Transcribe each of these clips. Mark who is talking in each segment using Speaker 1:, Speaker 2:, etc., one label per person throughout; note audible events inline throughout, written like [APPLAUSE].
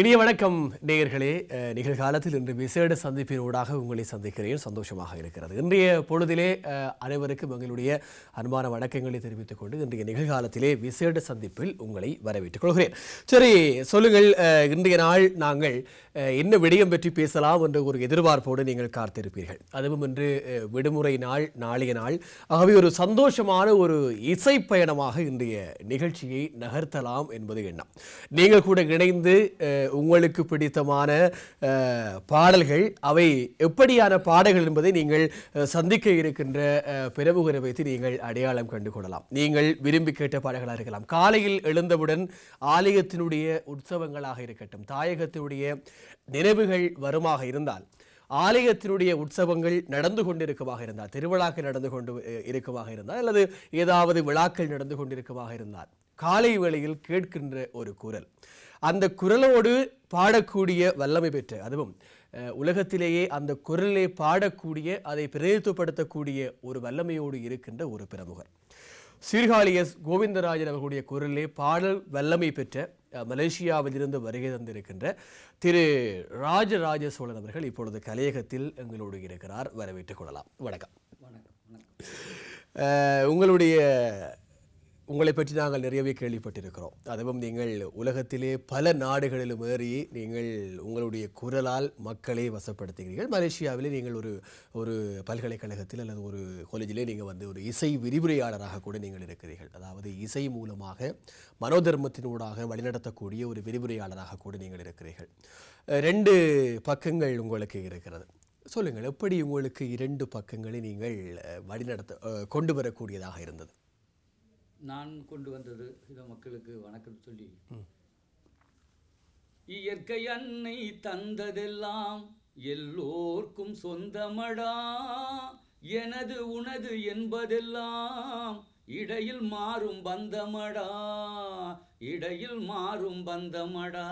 Speaker 1: இனிய வணக்கம் நேயர்களே நிகழ்காலத்தில் இன்று விசேட சந்திப்பினூடாக உங்களை சந்திக்கிறேன் சந்தோஷமாக இருக்கிறது இன்றைய பொழுதிலே அனைவருக்கும் எங்களுடைய அன்பான வணக்கங்களை தெரிவித்துக் கொண்டு இன்றைய நிகழ்காலத்திலே விசேட சந்திப்பில் உங்களை வரவேற்றுக் கொள்கிறேன் சரி சொல்லுங்கள் இன்றைய நாள் நாங்கள் என்ன விடயம் பற்றி பேசலாம் என்ற ஒரு எதிர்பார்ப்போடு நீங்கள் காத்திருப்பீர்கள் அதுவும் இன்று விடுமுறை நாள் நாளைய நாள் ஆகவே ஒரு சந்தோஷமான ஒரு இசை பயணமாக இன்றைய நிகழ்ச்சியை நகர்த்தலாம் என்பது எண்ணம் நீங்கள் கூட இணைந்து உங்களுக்கு பிடித்தமான பாடல்கள் அவை எப்படியான பாடல்கள் என்பதை நீங்கள் சந்திக்க இருக்கின்ற பிரபுகரை வைத்து நீங்கள் அடையாளம் கண்டு கொள்ளலாம் நீங்கள் விரும்பி கேட்ட பாடல்களாக இருக்கலாம் காலையில் எழுந்தவுடன் ஆலயத்தினுடைய உற்சவங்களாக இருக்கட்டும் தாயகத்தினுடைய நினைவுகள் வருமாக இருந்தால் ஆலயத்தினுடைய உற்சவங்கள் நடந்து கொண்டிருக்கவாக இருந்தால் திருவிழாக்கள் நடந்து கொண்டு இருக்கவாக இருந்தால் அல்லது ஏதாவது விழாக்கள் நடந்து கொண்டிருக்கவாக இருந்தால் காலை வேளையில் கேட்கின்ற ஒரு குரல் அந்த குரலோடு பாடக்கூடிய வல்லமை பெற்ற அதுவும் உலகத்திலேயே அந்த குரலை பாடக்கூடிய அதை பிரதித்துவப்படுத்தக்கூடிய ஒரு வல்லமையோடு இருக்கின்ற ஒரு பிரமுகர் சீர்காழி எஸ் கோவிந்தராஜன் அவர்களுடைய குரலிலே பாடல் வல்லமை பெற்ற மலேசியாவிலிருந்து வருகை தந்திருக்கின்ற திரு ராஜராஜ சோழன் அவர்கள் இப்பொழுது கலையகத்தில் எங்களோடு இருக்கிறார் வரவேற்றுக் கொள்ளலாம் வணக்கம் வணக்கம் உங்களுடைய உங்களை பற்றி நாங்கள் நிறையவே கேள்விப்பட்டிருக்கிறோம் அதுவும் நீங்கள் உலகத்திலே பல நாடுகளிலும் ஏறி நீங்கள் உங்களுடைய குரலால் மக்களை வசப்படுத்துகிறீர்கள் மலேசியாவிலே நீங்கள் ஒரு ஒரு பல்கலைக்கழகத்தில் அல்லது ஒரு காலேஜிலே நீங்கள் வந்து ஒரு இசை விரிவுரையாளராக கூட நீங்கள் இருக்கிறீர்கள் அதாவது இசை மூலமாக மனோதர்மத்தினூடாக வழிநடத்தக்கூடிய ஒரு விரிவுரையாளராக கூட நீங்கள் இருக்கிறீர்கள் ரெண்டு பக்கங்கள் உங்களுக்கு இருக்கிறது சொல்லுங்கள் எப்படி உங்களுக்கு இரண்டு பக்கங்களை நீங்கள் வழிநடத்த கொண்டு வரக்கூடியதாக இருந்தது
Speaker 2: நான் கொண்டு வந்தது இதை மக்களுக்கு வணக்கம் சொல்லி இயற்கை அன்னை தந்ததெல்லாம் எல்லோர்க்கும் சொந்தமடா எனது உனது என்பதெல்லாம் இடையில் மாறும் பந்தமடா இடையில் மாறும் பந்தமடா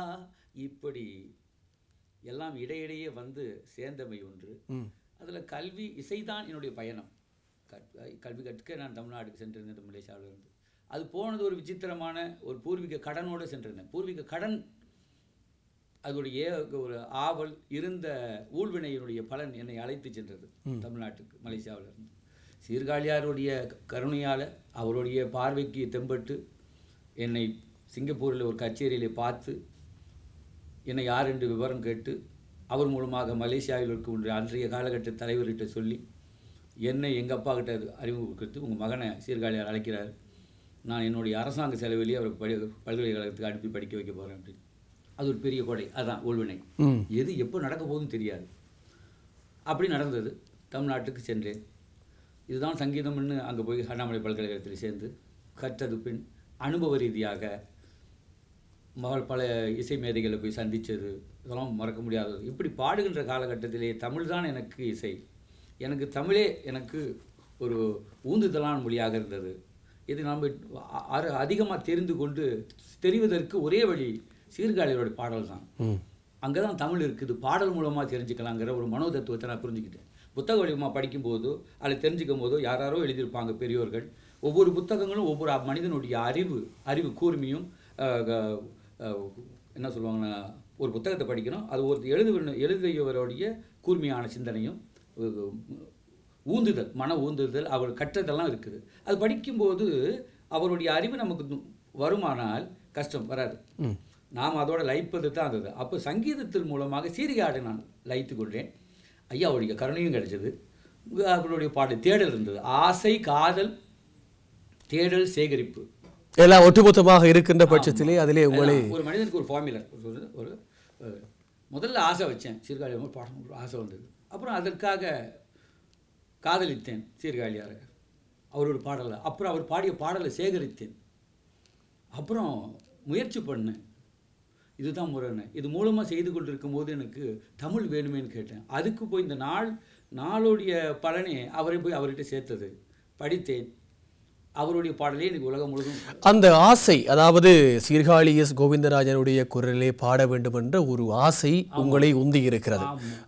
Speaker 2: இப்படி எல்லாம் இடையிடையே வந்து சேர்ந்தமை ஒன்று அதில் கல்வி இசைதான் என்னுடைய பயணம் கல்வி கற்க நான் தமிழ்நாட்டுக்கு சென்றிருந்தேன் மலேசியாவிலிருந்து அது போனது ஒரு விசித்திரமான ஒரு பூர்வீக கடனோடு சென்றிருந்தேன் பூர்வீக கடன் அதோடைய ஒரு ஆவல் இருந்த ஊழ்வினையினுடைய பலன் என்னை அழைத்து சென்றது தமிழ்நாட்டுக்கு மலேசியாவில் இருந்து சீர்காழியாருடைய கருணையால் அவருடைய பார்வைக்கு தெம்பட்டு என்னை சிங்கப்பூரில் ஒரு கச்சேரியில் பார்த்து என்னை யார் என்று விவரம் கேட்டு அவர் மூலமாக மலேசியாவில் இருக்கின்ற அன்றைய காலகட்ட தலைவர்கிட்ட சொல்லி என்னை எங்கள் அப்பா கிட்ட அறிமுகப்படுத்தி உங்கள் மகனை சீர்காழியார் அழைக்கிறார் நான் என்னுடைய அரசாங்க செலவிலேயே அவர் படி பல்கலைக்கழகத்துக்கு அனுப்பி படிக்க வைக்க போகிறேன் அப்படின்னு அது ஒரு பெரிய கொடை அதுதான் உள்வினை எது எப்போ நடக்க போகுதுன்னு தெரியாது அப்படி நடந்தது தமிழ்நாட்டுக்கு சென்றேன் இதுதான் சங்கீதம்னு அங்கே போய் அண்ணாமலை பல்கலைக்கழகத்தில் சேர்ந்து கற்றது பின் அனுபவ ரீதியாக மகள் பல இசை மேதைகளை போய் சந்தித்தது இதெல்லாம் மறக்க முடியாதது இப்படி பாடுகின்ற காலகட்டத்திலே தமிழ் தான் எனக்கு இசை எனக்கு தமிழே எனக்கு ஒரு ஊந்துதலான மொழியாக இருந்தது இது நாம் அதிகமாக தெரிந்து கொண்டு தெரிவதற்கு ஒரே வழி சீர்காழியோட பாடல் தான் அங்கே தான் தமிழ் இருக்குது பாடல் மூலமாக தெரிஞ்சுக்கலாங்கிற ஒரு மனோ தத்துவத்தை நான் புரிஞ்சுக்கிட்டேன் புத்தக வடிவமாக படிக்கும்போதோ அதில் தெரிஞ்சுக்கும் போதோ யாராரோ எழுதியிருப்பாங்க பெரியோர்கள் ஒவ்வொரு புத்தகங்களும் ஒவ்வொரு மனிதனுடைய அறிவு அறிவு கூர்மையும் என்ன சொல்லுவாங்கன்னா ஒரு புத்தகத்தை படிக்கணும் அது ஒரு எழுது எழுதியவருடைய கூர்மையான சிந்தனையும் ஊந்துதல் மன ஊந்துதல் அவர் கற்றதெல்லாம் இருக்குது அது படிக்கும்போது அவருடைய அறிவு நமக்கு வருமானால் கஷ்டம் வராது நாம் அதோட லயிப்பது தான் அது அப்போ சங்கீதத்தின் மூலமாக சீரியாடு நான் லயித்து கொண்டேன் ஐயா அவருடைய கருணையும் கிடைச்சது அவருடைய பாட்டு தேடல் இருந்தது ஆசை காதல் தேடல் சேகரிப்பு
Speaker 1: எல்லாம் ஒட்டுமொத்தமாக இருக்கின்ற பட்சத்திலே அதிலே உங்களை ஒரு
Speaker 2: மனிதனுக்கு ஒரு ஃபார்முலர் ஒரு முதல்ல ஆசை வச்சேன் சீர்காழி பாடம் ஆசை வந்தது அப்புறம் அதற்காக காதலித்தேன் சீர்காழியாருக்கு அவரோட பாடலை அப்புறம் அவர் பாடிய பாடலை சேகரித்தேன் அப்புறம் முயற்சி பண்ணேன் இதுதான் முறைன்னு இது மூலமாக செய்து கொண்டிருக்கும் போது எனக்கு தமிழ் வேணுமேன்னு கேட்டேன் அதுக்கு போய் இந்த நாள் நாளுடைய பலனே அவரை போய் அவர்கிட்ட சேர்த்தது படித்தேன் அவருடைய பாடலே எனக்கு உலகம் முழுவதும்
Speaker 1: அந்த ஆசை அதாவது சீர்காழி எஸ் கோவிந்தராஜனுடைய குரலே பாட வேண்டும் என்ற ஒரு ஆசை உங்களை உந்தி இருக்கிறது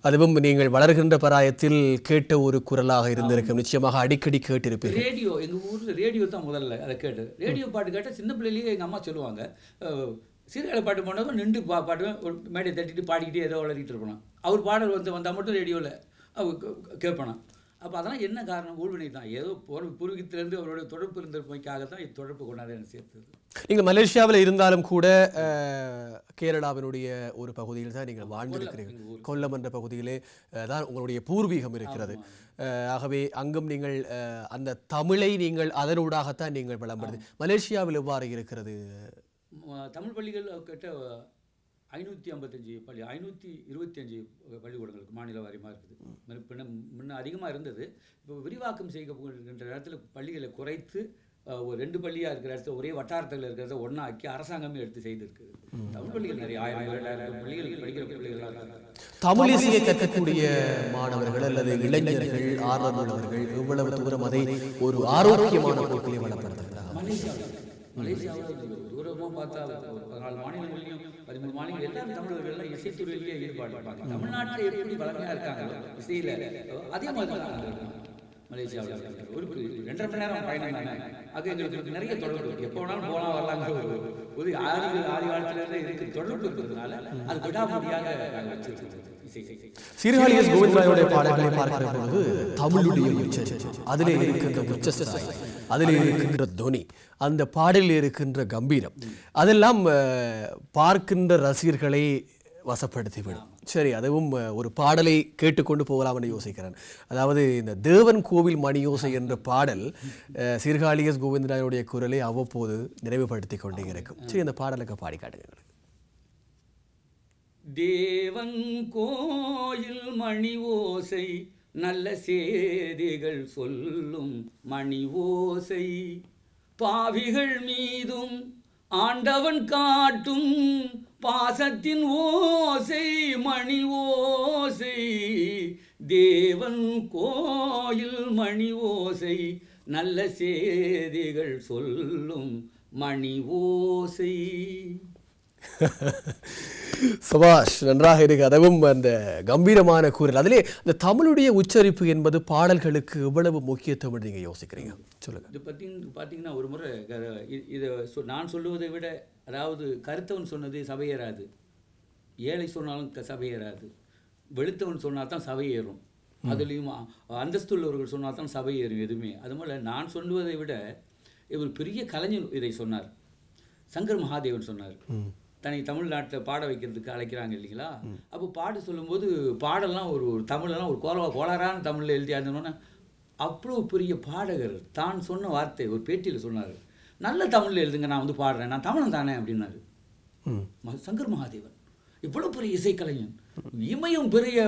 Speaker 1: அதுவும் நீங்கள் வளர்கின்ற பராயத்தில் கேட்ட ஒரு குரலாக இருந்திருக்கும் நிச்சயமாக அடிக்கடி கேட்டிருப்பீர்கள்
Speaker 2: ரேடியோ எங்கள் ஊரில் ரேடியோ தான் முதல்ல அதை கேட்டு ரேடியோ பாட்டு கேட்டால் சின்ன பிள்ளையிலேயே எங்கள் அம்மா சொல்லுவாங்க சீர்காழி பாட்டு போனதும் நின்று பா பாட்டு மேடை தட்டிட்டு பாடிக்கிட்டே ஏதோ வளர்த்திட்டு இருப்போம் அவர் பாடல் வந்து வந்தால் மட்டும் ரேடியோவில் கேட்பேனா அப்போ அதெல்லாம் என்ன காரணம் ஊழ்வினை தான் ஏதோ போன பூர்வீகத்திலேருந்து அவருடைய தொடர்பு போய்க்காக தான் இத்தொடர்பு கொண்டாட என்ன சேர்த்தது
Speaker 1: நீங்கள் மலேசியாவில் இருந்தாலும் கூட கேரளாவினுடைய ஒரு பகுதியில் தான் நீங்கள் வாழ்ந்திருக்கிறீர்கள் கொல்லம் என்ற பகுதியிலே தான் உங்களுடைய பூர்வீகம் இருக்கிறது ஆகவே அங்கும் நீங்கள் அந்த தமிழை நீங்கள் அதனூடாகத்தான் நீங்கள் விளம்படுது மலேசியாவில் எவ்வாறு இருக்கிறது
Speaker 2: தமிழ் பள்ளிகள் கிட்ட ஐநூற்றி ஐம்பத்தஞ்சு பள்ளி ஐநூற்றி இருபத்தி அஞ்சு பள்ளிக்கூடங்களுக்கு மாநில வாரியமாக இருக்குது முன்ன முன்ன அதிகமாக இருந்தது இப்போ விரிவாக்கம் செய்யப்படுகின்ற நேரத்தில் பள்ளிகளை குறைத்து ஒரு ரெண்டு பள்ளியாக இருக்கிற இடத்துல ஒரே வட்டாரத்தில் இருக்கிறத ஒன்றாக்கி அரசாங்கமே எடுத்து செய்திருக்கு தமிழ் பள்ளிகள் நிறைய ஆயிரம் பள்ளிகள் படிக்கிற இசையை கற்கக்கூடிய மாணவர்கள் அல்லது இளைஞர்கள் ஆர்வமானவர்கள்
Speaker 1: எவ்வளவு தூரம் அதை ஒரு ஆரோக்கியமான போக்கிலே வளப்படுத்துகிறார் மலேசியாவில்
Speaker 2: மலேசியாவில் தூரமாக பார்த்தா ஒரு பதினாலு மாநிலங்களையும் பதிமூணு மாநிலங்கள் தமிழர்கள் இசைத்துறையிலேயே ஈடுபாடு இருப்பாங்க தமிழ்நாட்டில் எப்படி வளமையாக இருக்காங்களோ இசையில் அதே மாதிரி மலேசியாவில் ஒரு ரெண்டரை மணி நேரம் பயணம் அது எங்களுக்கு நிறைய தொடர்பு எப்போ வேணாலும் ஒரு ஒரு ஆறு ஆறு இருக்கு தொடர்பு இருக்கிறதுனால அது விடாமுடியாக நாங்கள் வச்சிருக்கோம் பாடல்களை பார்க்கிற பொழுது
Speaker 1: தமிழுடைய உச்சம் அதிலே இருக்கின்ற உச்சஸ்தாய் அதில் இருக்கின்ற துனி அந்த பாடலில் இருக்கின்ற கம்பீரம் அதெல்லாம் பார்க்கின்ற ரசிகர்களை வசப்படுத்திவிடும் சரி அதுவும் ஒரு பாடலை கேட்டுக்கொண்டு போகலாம் என்று யோசிக்கிறேன் அதாவது இந்த தேவன் கோவில் மணியோசை என்ற பாடல் சீர்காழிகஸ் கோவிந்தராயனுடைய குரலை அவ்வப்போது நினைவுபடுத்தி கொண்டே இருக்கும் சரி அந்த பாடலுக்கு பாடி காட்டுங்க
Speaker 2: தேவன் கோயில் மணி ஓசை நல்ல சேதிகள் சொல்லும் மணி ஓசை பாவிகள் மீதும் ஆண்டவன் காட்டும் பாசத்தின் ஓசை மணி ஓசை தேவன் கோயில் மணி ஓசை நல்ல சேதிகள் சொல்லும் மணி ஓசை
Speaker 1: [LAUGHS] சுபாஷ் நன்றாக இருக்கு அதுவும் அந்த கம்பீரமான கூறல் அதிலே இந்த தமிழுடைய உச்சரிப்பு என்பது பாடல்களுக்கு எவ்வளவு முக்கியத்துவம் நீங்க யோசிக்கிறீங்க சொல்லுங்க
Speaker 2: இது பத்தி பார்த்தீங்கன்னா ஒரு முறை இதை நான் சொல்லுவதை விட அதாவது கருத்தவன் சொன்னது சபையேறாது ஏழை சொன்னாலும் சபையேறாது வெளுத்தவன் சொன்னால் தான் சபையேறும் அதுலேயும் அந்தஸ்துள்ளவர்கள் சொன்னால் தான் சபை ஏறும் எதுவுமே அது போல் நான் சொல்லுவதை விட இவர் பெரிய கலைஞர் இதை சொன்னார் சங்கர் மகாதேவன் சொன்னார் தனி நாட்டை பாட வைக்கிறதுக்கு அழைக்கிறாங்க இல்லைங்களா அப்போ பாட்டு சொல்லும்போது பாடலாம் ஒரு ஒரு தமிழெல்லாம் ஒரு கோலவா கோளாறான தமிழில் எழுதி இருந்தோன்னே அவ்வளோ பெரிய பாடகர் தான் சொன்ன வார்த்தை ஒரு பேட்டியில் சொன்னார் நல்ல தமிழில் எழுதுங்க நான் வந்து பாடுறேன் நான் தமிழன் தானே அப்படின்னாரு சங்கர் மகாதேவன் இவ்வளோ பெரிய இசைக்கலைஞன் இமையும் பெரிய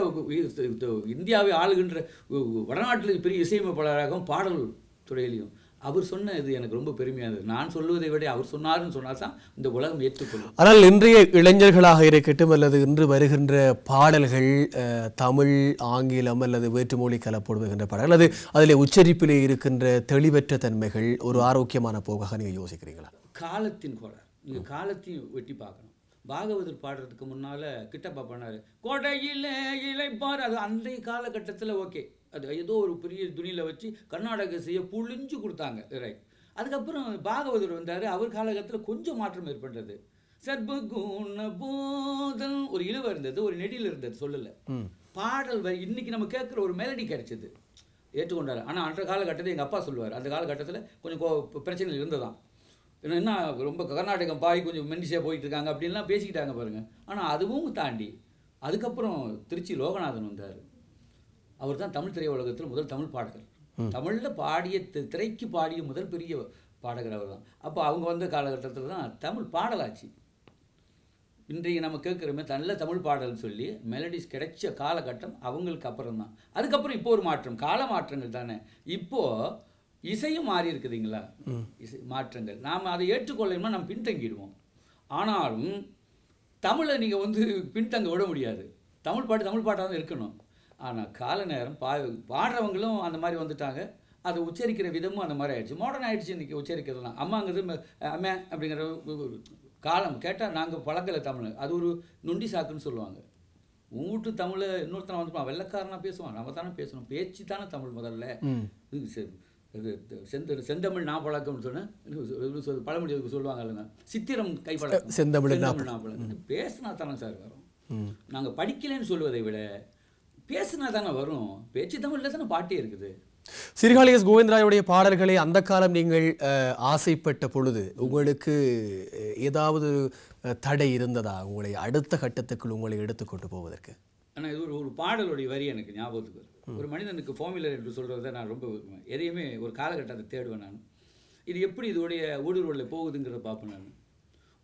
Speaker 2: இந்தியாவை ஆளுகின்ற வடநாட்டில் பெரிய இசையமைப்பாளராகவும் பாடல் துறையிலையும் அவர் சொன்ன இது எனக்கு ரொம்ப பெருமையானது நான் சொல்லுவதை விட அவர் சொன்னார்னு சொன்னால் தான் இந்த உலகம் ஏற்றுக்கொள்ளும்
Speaker 1: ஆனால் இன்றைய இளைஞர்களாக இருக்கட்டும் அல்லது இன்று வருகின்ற பாடல்கள் தமிழ் ஆங்கிலம் அல்லது வேற்றுமொழி கலப்படுகின்ற பாடல்கள் அல்லது அதில் உச்சரிப்பிலே இருக்கின்ற தெளிவற்ற தன்மைகள் ஒரு ஆரோக்கியமான போக்காக நீங்கள் யோசிக்கிறீங்களா
Speaker 2: காலத்தின் கோளாறு நீங்கள் காலத்தையும் வெட்டி பார்க்கணும் பாகவதர் பாடுறதுக்கு முன்னால் கிட்டப்பா பண்ணார் இலை இலைப்பார் அது அன்றைய காலகட்டத்தில் ஓகே அது ஏதோ ஒரு பெரிய துணியில் வச்சு கர்நாடக செய்ய புழிஞ்சு கொடுத்தாங்க ரைட் அதுக்கப்புறம் பாகவதர் வந்தார் அவர் காலகட்டத்தில் கொஞ்சம் மாற்றம் ஏற்பட்டது சர்பகுண போதன் ஒரு இழுவை இருந்தது ஒரு நெடியில் இருந்தது சொல்லலை பாடல் வரி இன்னைக்கு நம்ம கேட்குற ஒரு மெலடி கிடைச்சது ஏற்றுக்கொண்டார் ஆனால் அன்ற காலகட்டத்தில் எங்கள் அப்பா சொல்லுவார் அந்த காலகட்டத்தில் கொஞ்சம் கோ பிரச்சனைகள் இருந்ததான் என்ன ரொம்ப கர்நாடகம் பாய் கொஞ்சம் மென்டிஸாக போயிட்டு இருக்காங்க அப்படின்லாம் பேசிக்கிட்டாங்க பாருங்கள் ஆனால் அதுவும் தாண்டி அதுக்கப்புறம் திருச்சி லோகநாதன் வந்தார் அவர் தான் தமிழ் திரையுலகத்தில் முதல் தமிழ் பாடகர் தமிழில் பாடிய திரைக்கு பாடிய முதல் பெரிய பாடகர் அவர் தான் அப்போ அவங்க வந்த காலகட்டத்தில் தான் தமிழ் பாடலாச்சு இன்றைக்கு நம்ம கேட்குறமே நல்ல தமிழ் பாடல்னு சொல்லி மெலடிஸ் கிடைச்ச காலகட்டம் அவங்களுக்கு அப்புறம் தான் அதுக்கப்புறம் இப்போ ஒரு மாற்றம் கால மாற்றங்கள் தானே இப்போது இசையும் மாறி இருக்குதுங்களா இசை மாற்றங்கள் நாம் அதை ஏற்றுக்கொள்ளணும் நம்ம பின்தங்கிடுவோம் ஆனாலும் தமிழை நீங்கள் வந்து பின்தங்க விட முடியாது தமிழ் பாட்டு தமிழ் பாட்டாக தான் இருக்கணும் ஆனால் கால நேரம் பா பாடுறவங்களும் அந்த மாதிரி வந்துட்டாங்க அதை உச்சரிக்கிற விதமும் அந்த மாதிரி ஆயிடுச்சு மாடர்ன் ஆயிடுச்சு இன்றைக்கி உச்சரிக்கிறதுலாம் அம்மாங்கிறது அம்மே அப்படிங்கிற காலம் கேட்டால் நாங்கள் பழங்கலை தமிழ் அது ஒரு நொண்டி சாக்குன்னு சொல்லுவாங்க வீட்டு தமிழை இன்னொருத்தனை வந்துப்பான் வெள்ளக்காரனாக பேசுவான் நம்ம தானே பேசணும் பேச்சு தானே தமிழ் முதல்ல செந்த செந்தமிழ் நான் பழக்கம்னு சொன்னேன் பழமொழி சொல்லுவாங்க இல்லைங்க சித்திரம் கைப்பழக்கம் செந்தமிழ் நான் பழக்கம் பேசினா தானே சார் வரும் நாங்கள் படிக்கலைன்னு சொல்வதை விட பேசுனா தானே வரும் பேச்சு தமிழில் தானே பாட்டே இருக்குது
Speaker 1: சிறுகாளி எஸ் பாடல்களை அந்த காலம் நீங்கள் ஆசைப்பட்ட பொழுது உங்களுக்கு ஏதாவது தடை இருந்ததா உங்களை அடுத்த கட்டத்துக்குள் உங்களை எடுத்துக்கொண்டு போவதற்கு
Speaker 2: ஆனால் இது ஒரு ஒரு பாடலுடைய வரி எனக்கு ஞாபகத்துக்கு வருது ஒரு மனிதனுக்கு ஃபார்முலர் என்று சொல்கிறத நான் ரொம்ப எதையுமே ஒரு காலகட்டத்தை தேடுவேன் நான் இது எப்படி இதோடைய ஊடுருவலில் போகுதுங்கிறத பார்ப்பேன் நான்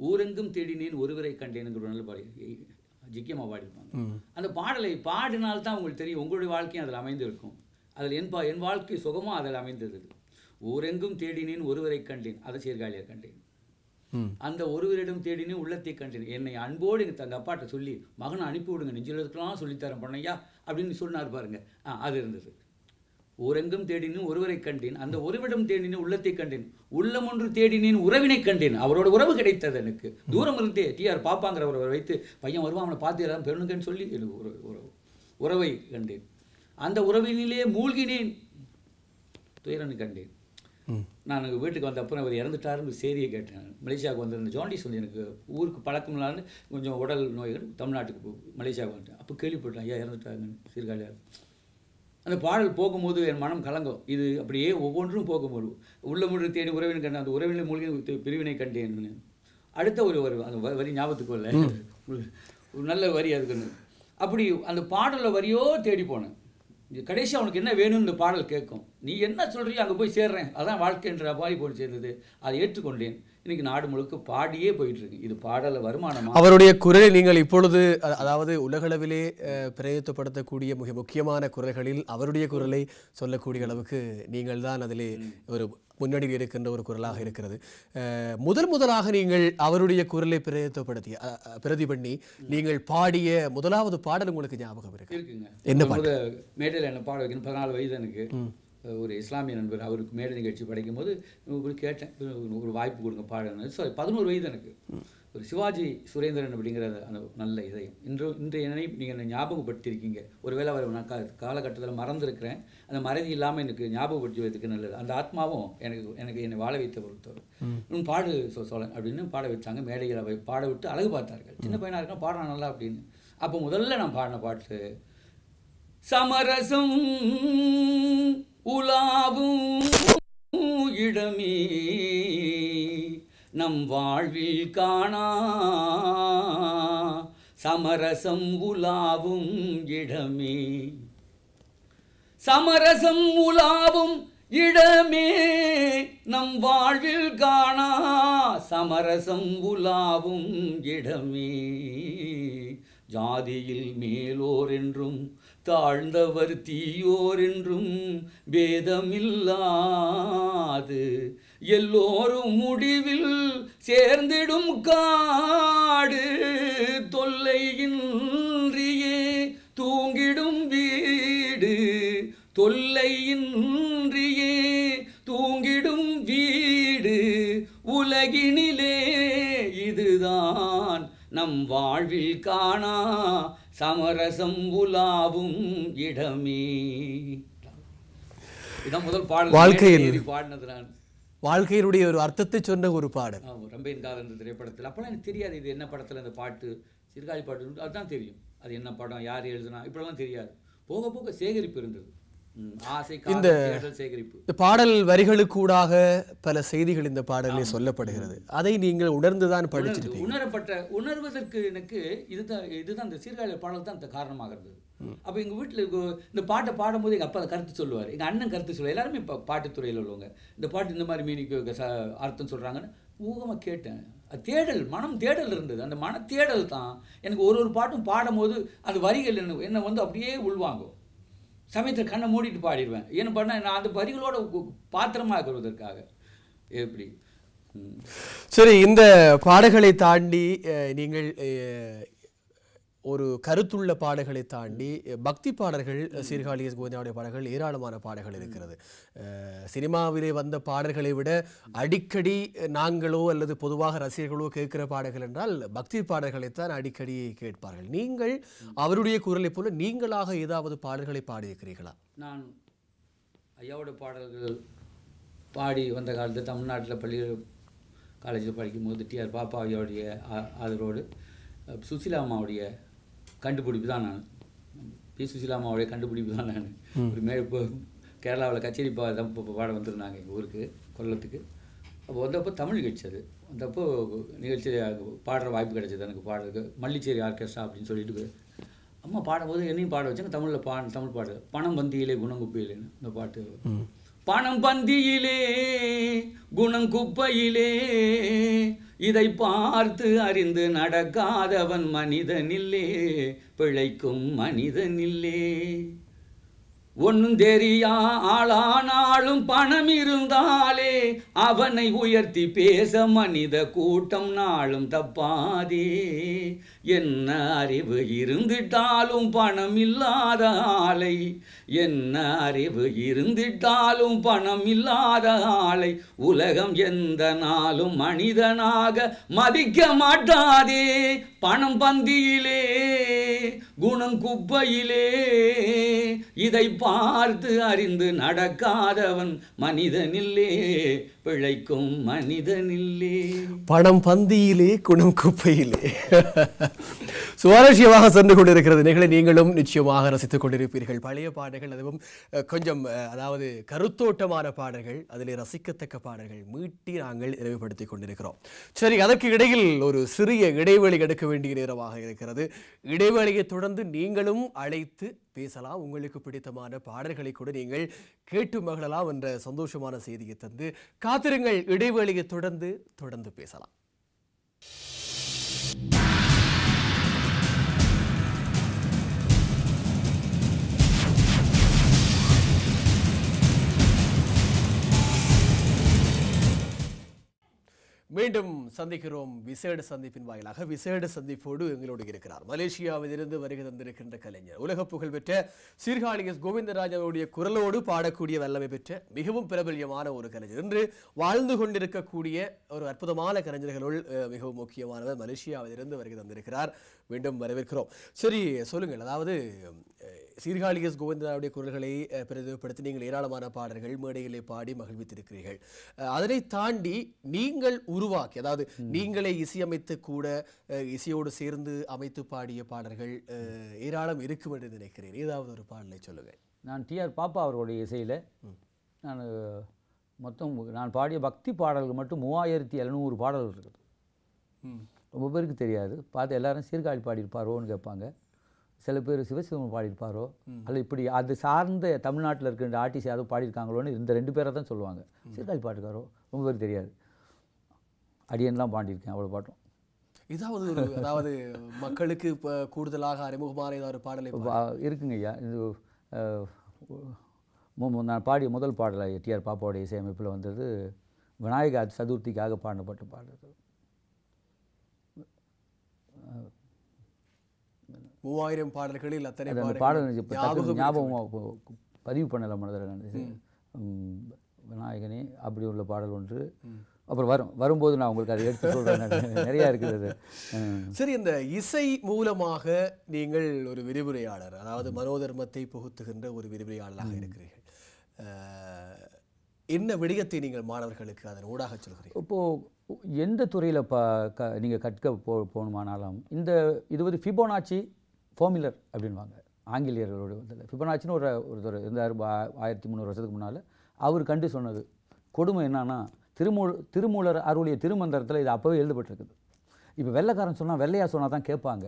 Speaker 2: ஊரெங்கும் தேடினேன் ஒருவரை கண்டேனுங்கிற நல்ல பாடல் ஜிக்கியமாக பாடியிருப்பாங்க அந்த பாடலை பாடினால்தான் உங்களுக்கு தெரியும் உங்களுடைய வாழ்க்கையும் அதில் அமைந்திருக்கும் அதில் என் பா என் வாழ்க்கை சுகமும் அதில் அமைந்தது ஊரெங்கும் தேடினேன் ஒருவரை கண்டேன் அதை சீர்காழியை கண்டேன் அந்த ஒருவரிடம் தேடினே உள்ளத்தை கண்டேன் என்னை அன்போடு எங்கள் தங்க அப்பாட்ட சொல்லி மகனை அனுப்பி விடுங்க இருக்கலாம் சொல்லித்தரேன் பண்ணையா அப்படின்னு சொன்னார் பாருங்க ஆ அது இருந்தது ஊரெங்கும் தேடினும் ஒருவரை கண்டேன் அந்த ஒருவிடம் தேடினேன் உள்ளத்தை கண்டேன் உள்ளம் ஒன்று தேடினேன் உறவினை கண்டேன் அவரோட உறவு கிடைத்தது எனக்கு தூரம் இருந்தே டிஆர் பாப்பாங்கிற ஒரு வைத்து பையன் வருவான் அவனை பார்த்து பெருணுங்கன்னு சொல்லி உறவு உறவை கண்டேன் அந்த உறவினிலே மூழ்கினேன் துயரன் கண்டேன் நான் வீட்டுக்கு வந்த அப்புறம் அவர் இறந்துட்டாருன்னு செய்தியை கேட்டேன் மலேசியாவுக்கு வந்திருந்த ஜோண்டிஸ் வந்து எனக்கு ஊருக்கு பழக்கம் இல்லாமல் கொஞ்சம் உடல் நோய்கள் தமிழ்நாட்டுக்கு மலேசியாவுக்கு வந்துட்டேன் அப்போ கேள்விப்பட்டேன் ஐயா இறந்துட்டாங்கன்னு சீர்காழியாக அந்த பாடல் போகும்போது என் மனம் கலங்கும் இது அப்படியே ஒவ்வொன்றும் போகும்போது உள்ள முழு தேடி உறவினை கண்டு அந்த உறவினை மூலிகை பிரிவினை கண்டேன் அடுத்த ஒரு வரி அந்த வரி ஞாபகத்துக்கு வரல ஒரு நல்ல வரி அதுக்கு அப்படி அந்த பாடலை வரியோ தேடி போனேன் கடைசி அவனுக்கு என்ன வேணும்னு இந்த பாடல் கேட்கும் நீ என்ன சொல்கிறியோ அங்கே போய் சேர்றேன் அதான் வாழ்க்கைன்ற மாதிரி போய் சேர்ந்தது அதை ஏற்றுக்கொண்டேன் இன்னைக்கு நாடு முழுக்க பாடியே போயிட்டு இருக்கு இது பாடல வருமானம் அவருடைய குரலை நீங்கள் இப்பொழுது
Speaker 1: அதாவது உலகளவிலே பிரயோகப்படுத்தக்கூடிய மிக முக்கியமான குரல்களில் அவருடைய குரலை சொல்லக்கூடிய அளவுக்கு நீங்கள் தான் அதிலே ஒரு முன்னணியில் இருக்கின்ற ஒரு குரலாக இருக்கிறது முதல் முதலாக நீங்கள் அவருடைய குரலை பிரயோகப்படுத்தி பிரதி பண்ணி நீங்கள் பாடிய முதலாவது பாடல் உங்களுக்கு ஞாபகம்
Speaker 2: இருக்கு என்ன பாடல் மேடையில் என்ன பாடல் வைக்கணும் பதினாலு வயது எனக்கு ஒரு இஸ்லாமிய நண்பர் அவருக்கு மேடை நிகழ்ச்சி படைக்கும் போது ஒரு கேட்டேன் ஒரு வாய்ப்பு கொடுங்க பாடணும் ஸோ பதினோரு வயது எனக்கு ஒரு சிவாஜி சுரேந்திரன் அப்படிங்கிற அந்த நல்ல இதயம் இன்று இன்று நினைப்பு நீங்கள் என்னை ஞாபகப்படுத்தியிருக்கீங்க ஒருவேளை அவர் நான் கா காலகட்டத்தில் மறந்துருக்கிறேன் அந்த மறதி இல்லாமல் எனக்கு ஞாபகப்படுத்துவதற்கு நல்லது அந்த ஆத்மாவும் எனக்கு எனக்கு என்னை வாழ வைத்த பொறுத்தவர் இன்னும் பாடு சோழன் அப்படின்னு பாட வச்சாங்க மேடையில் போய் பாட விட்டு அழகு பார்த்தார்கள் சின்ன பையனாக இருக்கா பாடுறான் நல்லா அப்படின்னு அப்போ முதல்ல நான் பாடின பாட்டு சமரசம் உலாவும் இடமே நம் வாழ்வில் காணா சமரசம் உலாவும் இடமே சமரசம் உலாவும் இடமே நம் வாழ்வில் காணா சமரசம் உலாவும் இடமே ஜாதியில் மேலோர் என்றும் தாழ்ந்தவர் தீயோர் என்றும் வேதமில்லாது எல்லோரும் முடிவில் சேர்ந்திடும் காடு தொல்லையின்றியே தூங்கிடும் வீடு தொல்லையின்றியே தூங்கிடும் வீடு உலகினிலே இதுதான் நம் வாழ்வில் காணா சமரசம் உலாவும் இடமே இதான் முதல் பாடல் வாழ்க்கையில் பாடினது நான் வாழ்க்கையினுடைய ஒரு
Speaker 1: அர்த்தத்தை சொன்ன ஒரு பாடல்
Speaker 2: ரொம்ப இருந்தால் காதல் இந்த திரைப்படத்தில் அப்போலாம் எனக்கு தெரியாது இது என்ன படத்தில் அந்த பாட்டு சீர்காழி பாட்டு அதுதான் தெரியும் அது என்ன படம் யார் எழுதுனா இப்படிலாம் தெரியாது போக போக சேகரிப்பு இருந்தது இந்த இந்த பாடல்
Speaker 1: வரிகளுக்கூடாக பல செய்திகள் இந்த பாடலே சொல்லப்படுகிறது அதை நீங்கள் உணர்ந்துதான் படிச்சிருக்கீங்க
Speaker 2: உணரப்பட்ட உணர்வதற்கு எனக்கு இதுதான் இதுதான் இந்த சீர்காழி பாடல் தான் காரணமாக இருந்தது அப்போ எங்க வீட்டுல இந்த பாட்டை பாடும்போது எங்க அப்பா கருத்து சொல்லுவார் எங்கள் அண்ணன் கருத்து சொல்லுவார் எல்லாருமே இப்போ பாட்டுத்துறையில் உள்ளவங்க இந்த பாட்டு இந்த மாதிரி மீனிக்கு அர்த்தம் சொல்றாங்கன்னு ஊகமாக கேட்டேன் தேடல் மனம் தேடல் இருந்தது அந்த மன தேடல் தான் எனக்கு ஒரு ஒரு பாட்டும் பாடும்போது அந்த வரிகள் என்ன என்னை வந்து அப்படியே உள்வாங்கும் சமயத்தில் கண்ணை மூடிட்டு பாடிடுவேன் என்ன பண்ண நான் அந்த பாத்திரமாக இருக்கிறதுக்காக எப்படி
Speaker 1: சரி இந்த பாடுகளை தாண்டி நீங்கள் ஒரு கருத்துள்ள பாடல்களை தாண்டி பக்தி பாடல்கள் சீர்காழி கோவிந்தாவுடைய பாடல்கள் ஏராளமான பாடல்கள் இருக்கிறது சினிமாவிலே வந்த பாடல்களை விட அடிக்கடி நாங்களோ அல்லது பொதுவாக ரசிகர்களோ கேட்கிற பாடல்கள் என்றால் பக்தி பாடல்களைத்தான் அடிக்கடி கேட்பார்கள் நீங்கள் அவருடைய குரலை போல நீங்களாக ஏதாவது பாடல்களை பாடியிருக்கிறீர்களா
Speaker 2: நான் ஐயாவோட பாடல்கள் பாடி வந்த காலத்தில் தமிழ்நாட்டில் பள்ளி காலேஜில் படிக்கும்போது டிஆர் பாப்பா ஐயாவுடைய ஆதரவோடு சுசிலா அம்மாவுடைய கண்டுபிடிப்பு தான் நான் பி சுசிலாமாவுடைய கண்டுபிடிப்பு தான் நான் ஒரு மே இப்போ கேரளாவில் கச்சேரி பா பாட வந்திருந்தாங்க எங்கள் ஊருக்கு கொல்லத்துக்கு அப்போ வந்தப்போ தமிழ் நிகழ்ச்சி அது வந்தப்போ நிகழ்ச்சி பாடுற வாய்ப்பு கிடைச்சது எனக்கு பாடுறதுக்கு மல்லிச்சேரி ஆர்கெஸ்ட்ரா அப்படின்னு சொல்லிட்டு அம்மா பாடும்போது என்னையும் பாட வச்சாங்க தமிழில் பா தமிழ் பாடு பணம் பந்தியிலே குணங்குப்பையிலேன்னு இந்த பாட்டு பணம் பந்தியிலே குணங்குப்பையிலே இதை பார்த்து அறிந்து நடக்காதவன் மனிதனில்லே பிழைக்கும் மனிதனில்லே ஒன்னும் தெரியா ஆளானாலும் பணம் இருந்தாலே அவனை உயர்த்தி பேச மனித கூட்டம் நாளும் தப்பாதே என்ன அறிவு இருந்துட்டாலும் பணம் இல்லாத ஆளை என்ன அறிவு இருந்துட்டாலும் பணம் இல்லாத ஆளை உலகம் எந்த நாளும் மனிதனாக மதிக்க மாட்டாதே பணம் பந்தியிலே குணம் குப்பையிலே இதை பார்த்து அறிந்து நடக்காதவன் மனிதனில்லே பிழைக்கும் மனிதனில்லே
Speaker 1: பணம் பந்தியிலே குணம் குப்பையிலே சுவாரஸ்யமாக சென்று கொண்டிருக்கிறது நிகழ்ச்சி நீங்களும் நிச்சயமாக ரசித்துக் கொண்டிருப்பீர்கள் பழைய பாடல்கள் அதுவும் கொஞ்சம் அதாவது கருத்தோட்டமான பாடல்கள் அதில் ரசிக்கத்தக்க பாடல்கள் மீட்டி நாங்கள் நிறைவுபடுத்திக் கொண்டிருக்கிறோம் சரி அதற்கு இடையில் ஒரு சிறிய இடைவெளி எடுக்க வேண்டிய நேரமாக இருக்கிறது இடைவெளியை தொடர்ந்து நீங்களும் அழைத்து பேசலாம் உங்களுக்கு பிடித்தமான பாடல்களை கூட நீங்கள் கேட்டு மகிழலாம் என்ற சந்தோஷமான செய்தியை தந்து காத்திருங்கள் இடைவெளியை தொடர்ந்து தொடர்ந்து பேசலாம் மீண்டும் சந்திக்கிறோம் விசேட சந்திப்பின் வாயிலாக விசேட சந்திப்போடு எங்களோடு இருக்கிறார் மலேசியாவிலிருந்து வருகை தந்திருக்கின்ற கலைஞர் உலக புகழ் பெற்ற சீர்காழி எஸ் கோவிந்தராஜனுடைய குரலோடு பாடக்கூடிய வல்லமை பெற்ற மிகவும் பிரபல்யமான ஒரு கலைஞர் இன்று வாழ்ந்து கொண்டிருக்கக்கூடிய ஒரு அற்புதமான கலைஞர்களுள் மிகவும் முக்கியமானவர் மலேசியாவிலிருந்து வருகை தந்திருக்கிறார் மீண்டும் வரவேற்கிறோம் சரி சொல்லுங்கள் அதாவது சீர்காழி எஸ் கோவிந்தனாவுடைய குரல்களை பிரதிபடுத்தி நீங்கள் ஏராளமான பாடல்கள் மேடையிலே பாடி மகிழ்வித்திருக்கிறீர்கள் அதனை தாண்டி நீங்கள் உருவாக்கி அதாவது நீங்களே இசையமைத்து கூட இசையோடு சேர்ந்து அமைத்து பாடிய பாடல்கள் ஏராளம் இருக்கும் என்று நினைக்கிறேன் ஏதாவது ஒரு பாடலை சொல்லுங்கள்
Speaker 2: நான் டிஆர் பாப்பா அவர்களுடைய இசையில் நான் மொத்தம் நான் பாடிய பக்தி பாடல்கள் மட்டும் மூவாயிரத்தி எழுநூறு பாடல்கள் இருக்குது ரொம்ப பேருக்கு தெரியாது பார்த்து எல்லாரும் சீர்காழி பாடியிருப்பாரோன்னு கேட்பாங்க சில பேர் சிவசிவம் பாடியிருப்பாரோ அல்ல இப்படி அது சார்ந்த தமிழ்நாட்டில் இருக்கின்ற ஆர்டிஸ்ட் யாரோ பாடியிருக்காங்களோன்னு இந்த ரெண்டு பேரை தான் சொல்லுவாங்க சீர்காழி பாட்டுக்காரோ ரொம்ப பேர் தெரியாது அடியன்லாம் பாண்டியிருக்கேன் அவ்வளோ பாட்டும்
Speaker 1: இதாவது ஒரு அதாவது மக்களுக்கு இப்போ கூடுதலாக அறிமுகமான ஏதாவது பாடலை
Speaker 2: இருக்குங்க ஐயா இது நான் பாடிய முதல் பாடலை டிஆர் பாப்பாவுடைய இசையமைப்பில் வந்தது விநாயகர் சதுர்த்திக்காக பாடப்பட்ட பாடல்
Speaker 1: மூவாயிரம் பாடல்களில் அத்தனை பாடல்கள் ஞாபகம்
Speaker 2: பதிவு பண்ணல மனதில் விநாயகனே அப்படி உள்ள பாடல் ஒன்று அப்புறம் வரும் வரும்போது நான் உங்களுக்கு அதை எடுத்து சொல்கிறேன் நிறையா இருக்கிறது
Speaker 1: சரி இந்த இசை மூலமாக நீங்கள் ஒரு விரிவுரையாளர் அதாவது மனோதர்மத்தை புகுத்துகின்ற ஒரு விரிவுரையாளராக இருக்கிறீர்கள் என்ன விடயத்தை நீங்கள் மாணவர்களுக்கு அதன் ஊடாக சொல்கிறீர்கள்
Speaker 2: இப்போது எந்த துறையில் ப க நீங்கள் கற்க போ போகணுமானாலும் இந்த இது வந்து ஃபிபோனாச்சி ஃபோமிலர் அப்படின்வாங்க ஆங்கிலேயர்களோட இதில் ஃபிபனாச்சின்னு ஒரு ஒருத்தர் இருந்தார் ஆயிரத்தி முந்நூறு வருஷத்துக்கு முன்னால் அவர் கண்டு சொன்னது கொடுமை என்னன்னா திருமூல் திருமூலர் அருளிய திருமந்திரத்தில் இது அப்போவே எழுதப்பட்டிருக்குது இப்போ வெள்ளைக்காரன் சொன்னால் வெள்ளையா சொன்னால் தான் கேட்பாங்க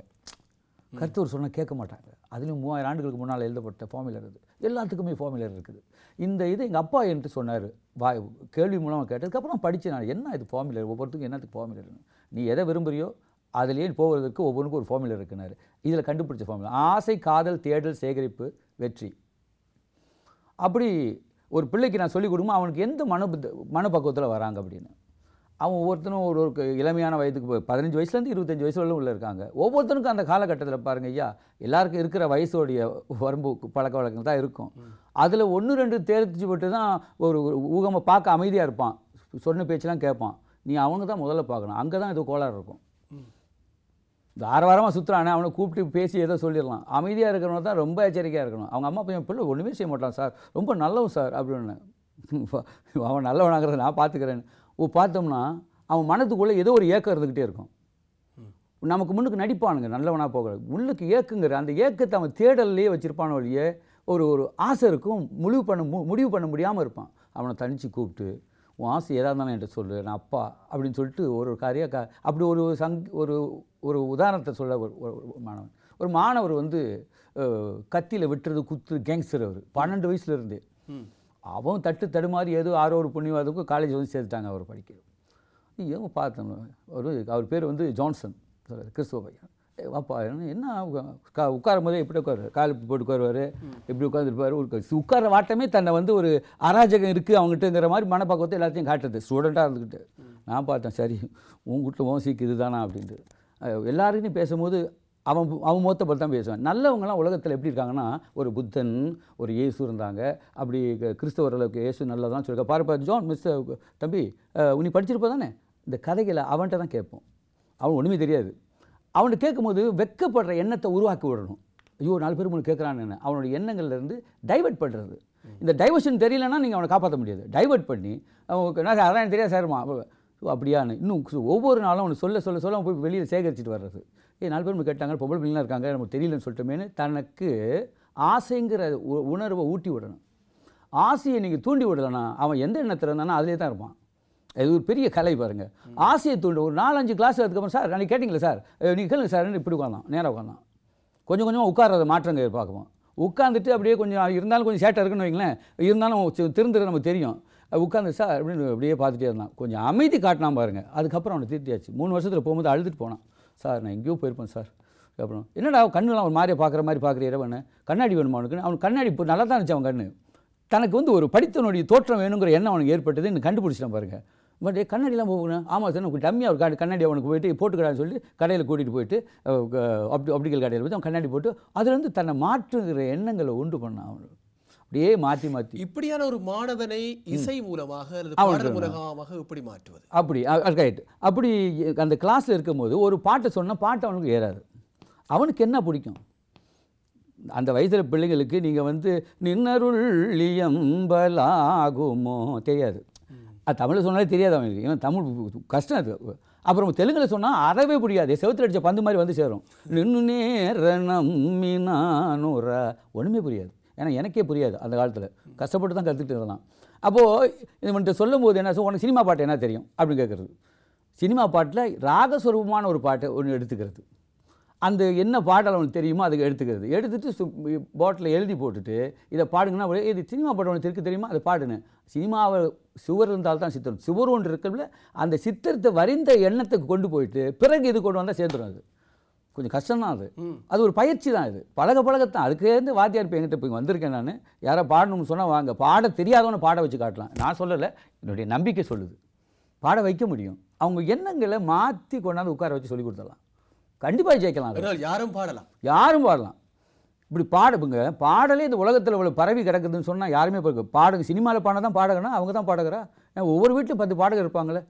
Speaker 2: கருத்தூர் சொன்னால் கேட்க மாட்டாங்க அதுலேயும் மூவாயிரம் ஆண்டுகளுக்கு முன்னால் எழுதப்பட்ட ஃபார்முலர் இது எல்லாத்துக்குமே ஃபார்முலர் இருக்குது இந்த இது எங்கள் அப்பா என்று சொன்னார் வாய் கேள்வி மூலமாக கேட்டதுக்கப்புறம் படித்தேன் நான் என்ன இது ஃபார்முலர் ஒவ்வொருத்துக்கும் என்னத்துக்கு ஃபார்முலர்னு நீ எதை விரும்புகிறியோ அதுலேயே போகிறதுக்கு ஒவ்வொன்றுக்கும் ஒரு ஃபார்முலா இருக்குனார் இதில் கண்டுபிடிச்ச ஃபார்முலா ஆசை காதல் தேடல் சேகரிப்பு வெற்றி அப்படி ஒரு பிள்ளைக்கு நான் சொல்லிக் கொடுக்கும்போது அவனுக்கு எந்த மன மனப்பக்குவத்தில் வராங்க அப்படின்னு அவன் ஒவ்வொருத்தனும் ஒரு ஒரு இளமையான வயதுக்கு பதினஞ்சு வயசுலேருந்து இருபத்தஞ்சி வயசுல உள்ளே இருக்காங்க ஒவ்வொருத்தனுக்கும் அந்த காலகட்டத்தில் பாருங்க ஐயா எல்லாருக்கும் இருக்கிற வயசோடைய வரம்பு பழக்க வழக்கங்கள் தான் இருக்கும் அதில் ஒன்று ரெண்டு தேர்ச்சி போட்டு தான் ஒரு ஊகமாக பார்க்க அமைதியாக இருப்பான் சொன்ன பேச்செலாம் கேட்பான் நீ அவங்க தான் முதல்ல பார்க்கணும் அங்கே தான் இது கோளாறு இருக்கும் தாரவாரமாக சுற்றுறானே அவனை கூப்பிட்டு பேசி ஏதோ சொல்லிடலாம் அமைதியாக இருக்கிறவங்க தான் ரொம்ப எச்சரிக்கையாக இருக்கணும் அவங்க அம்மா பையன் பிள்ளை ஒன்றுமே செய்ய மாட்டான் சார் ரொம்ப நல்லவன் சார் அப்படின்னு அவன் நல்லவனாகிறத நான் பார்த்துக்கிறேன் ஓ பார்த்தோம்னா அவன் மனத்துக்குள்ளே ஏதோ ஒரு ஏக்கம் இருந்துக்கிட்டே இருக்கும் நமக்கு முன்னுக்கு நடிப்பானுங்க நல்லவனாக போகிற உள்ளுக்கு ஏக்குங்கிற அந்த ஏக்கத்தை அவன் தேடல்லையே வச்சுருப்பான வழியே ஒரு ஒரு ஆசை இருக்கும் முடிவு பண்ண முடிவு பண்ண முடியாமல் இருப்பான் அவனை தனித்து கூப்பிட்டு உன் ஆசை எதாக இருந்தாலும் என்கிட்ட சொல்லு நான் அப்பா அப்படின்னு சொல்லிட்டு ஒரு காரிய க அப்படி ஒரு சங் ஒரு ஒரு உதாரணத்தை சொல்ல ஒரு மாணவன் ஒரு மாணவர் வந்து கத்தியில் விட்டுறது குத்து கேங்ஸ்டர் அவர் பன்னெண்டு வயசுலேருந்து அவன் தட்டு தடுமாறி ஏதோ ஆறு ஒரு புண்ணியவாதத்துக்கும் காலேஜ் வந்து சேர்த்துட்டாங்க அவர் படிக்க ஏன் பார்த்தோம் அவர் அவர் பேர் வந்து ஜான்சன் கிறிஸ்துவ பையன் அப்பா என்ன உட்கா உட்காரும் போதே எப்படி உட்காரு கால் போட்டு உட்காருவார் எப்படி உட்காந்துருப்பார் உட்காரு உட்கார வாட்டமே தன்னை வந்து ஒரு அராஜகம் இருக்குது அவங்ககிட்டங்கிற மாதிரி மனப்பக்குவத்தை எல்லாத்தையும் காட்டுறது ஸ்டூடெண்ட்டாக இருந்துக்கிட்டு நான் பார்த்தேன் சரி உங்ககிட்ட உன் சீக்கு இதுதானா அப்படின்ட்டு எல்லாருக்கிட்டையும் பேசும்போது அவன் அவன் மொத்த பற்றி தான் பேசுவேன் நல்லவங்களாம் உலகத்தில் எப்படி இருக்காங்கன்னா ஒரு புத்தன் ஒரு இயேசு இருந்தாங்க அப்படி கிறிஸ்தவர்களுக்கு அளவுக்கு இயேசு நல்லதான் சொல்லியிருக்கா பாரு ஜோன் மிஸ் தம்பி உனி படிச்சிருப்போ தானே இந்த கதைகளை அவன்கிட்ட தான் கேட்போம் அவன் ஒன்றுமே தெரியாது அவனை கேட்கும்போது வெக்கப்படுற எண்ணத்தை உருவாக்கி விடணும் ஐயோ நாலு பேர் மூணு கேட்குறான்னு அவனுடைய எண்ணங்கள்லேருந்து டைவெர்ட் பண்ணுறது இந்த டைவர்ஷன் தெரியலன்னா நீங்கள் அவனை காப்பாற்ற முடியாது டைவெர்ட் பண்ணி அவன் என்ன அதான் எனக்கு தெரியாது சார்மா அப்படியான்னு இன்னும் ஒவ்வொரு நாளும் அவனை சொல்ல சொல்ல சொல்ல அவன் போய் வெளியில் சேகரிச்சுட்டு வர்றது ஏ நாலு பேர் கேட்டாங்க பொம்பளை பிள்ளைலாம் இருக்காங்க நமக்கு தெரியலன்னு சொல்லிட்டோமேனு தனக்கு ஆசைங்கிற உணர்வை ஊட்டி விடணும் ஆசையை நீங்கள் தூண்டி விடலைன்னா அவன் எந்த எண்ணத்தில் இருந்தானா அதிலே தான் இருப்பான் இது ஒரு பெரிய கலை பாருங்கள் ஆசையை தூண்டு ஒரு நாலஞ்சு கிளாஸ் அதுக்கப்புறம் சார் நீங்கள் கேட்டிங்களே சார் நீங்கள் கேளுங்க சார் இப்படி உட்காந்தான் நேராக உட்காந்தான் கொஞ்சம் கொஞ்சமாக உட்காரத மாற்றங்க பார்க்குவோம் உட்காந்துட்டு அப்படியே கொஞ்சம் இருந்தாலும் கொஞ்சம் சேட்டை இருக்குன்னு வைங்களேன் இருந்தாலும் திருந்துரு நமக்கு தெரியும் உட்காந்து சார் அப்படின்னு அப்படியே பார்த்துட்டே இருந்தான் கொஞ்சம் அமைதி காட்டினா பாருங்கள் அதுக்கப்புறம் அவனை திருத்தியாச்சு மூணு வருஷத்தில் போகும்போது அழுதுட்டு போனான் சார் நான் எங்கேயோ போயிருப்பேன் சார் அப்புறம் என்னடா கண்ணுலாம் ஒரு மாதிரியே பார்க்குற மாதிரி பார்க்குற இரவனு கண்ணாடி வேணுமா அவனுக்கு அவன் கண்ணாடி இப்போ நல்லா தான் இருந்துச்சு அவன் கண்ணு தனக்கு வந்து ஒரு படித்தனுடைய தோற்றம் வேணுங்கிற எண்ணம் அவனுக்கு ஏற்பட்டது கண்டுபிடிச்சிட்டான் பாருங்கள் பட் கண்ணாடிலாம் போகணும் ஆமாம் சார் உங்களுக்கு டம்மியாக ஒரு கடை கண்ணாடி அவனுக்கு போயிட்டு போட்டுக்கிறான்னு சொல்லி கடையில் கூட்டிகிட்டு போயிட்டு அப்படி ஆப்டிக்கல் கடையில் போய் அவன் கண்ணாடி போட்டு அதுலேருந்து தன்னை மாற்றுங்கிற எண்ணங்களை உண்டு பண்ணான் அவன் அப்படியே மாற்றி மாற்றி
Speaker 1: இப்படியான ஒரு மாணவனை இசை மூலமாக மூலமாக இப்படி மாற்றுவது
Speaker 2: அப்படி ரைட் அப்படி அந்த கிளாஸில் இருக்கும்போது ஒரு பாட்டை சொன்னால் பாட்டு அவனுக்கு ஏறாது அவனுக்கு என்ன பிடிக்கும் அந்த வயசில் பிள்ளைங்களுக்கு நீங்கள் வந்து நின்னருள் இயம்பலாகுமோ தெரியாது அது தமிழில் சொன்னாலே தெரியாது அவனுக்கு ஏன்னா தமிழ் கஷ்டம் அது அப்புறம் தெலுங்கில் சொன்னால் அறவே முடியாது செவத்தில் அடித்த பந்து மாதிரி வந்து சேரும் நின்னுனே ரணம்மினானுற ஒன்றுமே புரியாது ஏன்னா எனக்கே புரியாது அந்த காலத்தில் கஷ்டப்பட்டு தான் கற்றுக்கிட்டு இருந்தான் அப்போது இது மட்டும் சொல்லும் போது என்ன உனக்கு சினிமா பாட்டு என்ன தெரியும் அப்படின்னு கேட்குறது சினிமா பாட்டில் ராகஸ்வரூபமான ஒரு பாட்டை ஒன்று எடுத்துக்கிறது அந்த என்ன பாடல் அவனுக்கு தெரியுமோ அதுக்கு எடுத்துக்கிறது எடுத்துட்டு சு பாட்டில் எழுதி போட்டுட்டு இதை பாடுங்கன்னா இது சினிமா பாட்டு உனக்கு இருக்கு தெரியுமா அதை பாடுன்னு சினிமாவில் சுவர் இருந்தால் தான் சித்திரம் சுவர் ஒன்று இருக்குல்ல அந்த சித்திரத்தை வரைந்த எண்ணத்துக்கு கொண்டு போயிட்டு பிறகு இது கொண்டு வந்தால் சேர்ந்துடும் அது கொஞ்சம் கஷ்டம் தான் அது அது ஒரு பயிற்சி தான் இது பழக பழகத்தான் அதுக்கேருந்து வாத்தியார் இப்போ எங்கிட்ட போய் வந்திருக்கேன் நான் யாரோ பாடணும்னு சொன்னால் வாங்க பாட தெரியாதவனை பாட வச்சு காட்டலாம் நான் சொல்லலை என்னுடைய நம்பிக்கை சொல்லுது பாட வைக்க முடியும் அவங்க எண்ணங்களை மாற்றி கொண்டாந்து உட்கார வச்சு சொல்லி கொடுத்துடலாம் கண்டிப்பாக ஜெயிக்கலாம் யாரும் பாடலாம் யாரும் பாடலாம் இப்படி பாடுங்க பாடலே இந்த உலகத்தில் இவ்வளோ பரவி கிடக்குதுன்னு சொன்னால் யாருமே இப்போ பாடகு சினிமாவில் பாட தான் பாடகனா அவங்க தான் பாடகரா ஒவ்வொரு வீட்டிலும் பத்து பாடகர் இருப்பாங்களே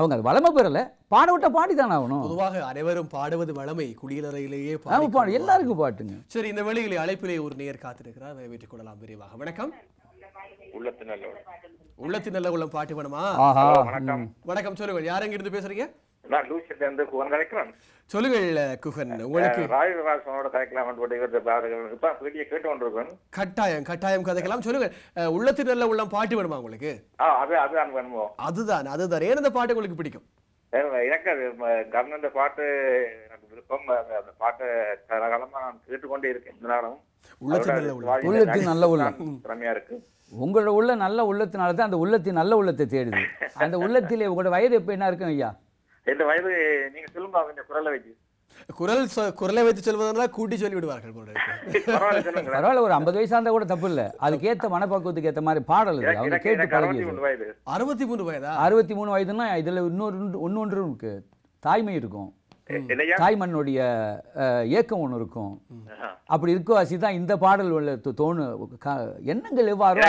Speaker 2: அவங்க அது வளமை பெறலை பாட விட்ட பாடி தான் ஆகணும்
Speaker 1: பொதுவாக அனைவரும் பாடுவது வளமை குடியலறையிலேயே பாடு எல்லாருக்கும் பாட்டுங்க சரி இந்த வேலைகளை அழைப்பிலே ஒரு நேர் காத்திருக்கிறார் வரவேற்றுக் கொள்ளலாம் விரைவாக வணக்கம் உள்ளத்து நல்ல உள்ளத்து நல்ல உள்ள பாட்டு வேணுமா வணக்கம் வணக்கம் சொல்லுங்கள் யார் இருந்து பேசுறீங்க நான் லூசியிலிருந்து குகன் கலைக்கிறேன் சொல்லுங்கள் குகன் உங்களுக்கு ராஜராசனோட கலைக்கலாம் இப்போ
Speaker 2: வீடியோ கேட்டு கொண்டிருக்கேன்
Speaker 1: கட்டாயம் கட்டாயம் கதைக்கலாம் சொல்லுங்கள் உள்ளத்தில் நல்ல உள்ளம் பாட்டு வேணுமா உங்களுக்கு
Speaker 2: ஆ அது அதுதான் வேணுமோ
Speaker 1: அதுதான் அதுதான் ஏன் அந்த பாட்டு உங்களுக்கு பிடிக்கும்
Speaker 2: எனக்கு அது கவர்மெண்ட் பாட்டு எனக்கு விருப்பம் அந்த பாட்டு காலமாக நான் கேட்டுக்கொண்டே இருக்கேன் இந்த நேரம் உள்ளத்தின் நல்ல உள்ளம் திறமையா இருக்கு உங்களோட உள்ள நல்ல உள்ளத்தினால தான் அந்த உள்ளத்தின் நல்ல உள்ளத்தை தேடுது அந்த [LAUGHS] உள்ளத்திலே உங்களோட வயது எப்போ என்ன இருக்கும் ஐயா
Speaker 1: எந்த வயது நீங்க சொல்லுங்க அவங்க குரலை வச்சு
Speaker 2: குரல் குரலை வைத்து சொல்வதெல்லாம் கூட்டி சொல்லி விடுவார்கள் பரவாயில்ல ஒரு ஐம்பது வயசா இருந்தா கூட தப்பு இல்ல அதுக்கு ஏத்த மனப்பக்குவத்துக்கு ஏத்த மாதிரி பாடல் அவங்க கேட்டு பழகி அறுபத்தி மூணு வயதா அறுபத்தி மூணு வயதுன்னா இதுல இன்னொரு ஒன்னொன்று இருக்கு தாய்மை இருக்கும் தாய்மண்ணுடைய இயக்கம் ஒன்று இருக்கும் அப்படி இருக்கோ தான்
Speaker 1: இந்த பாடல் உள்ள தோணு எண்ணங்கள் எவ்வாறு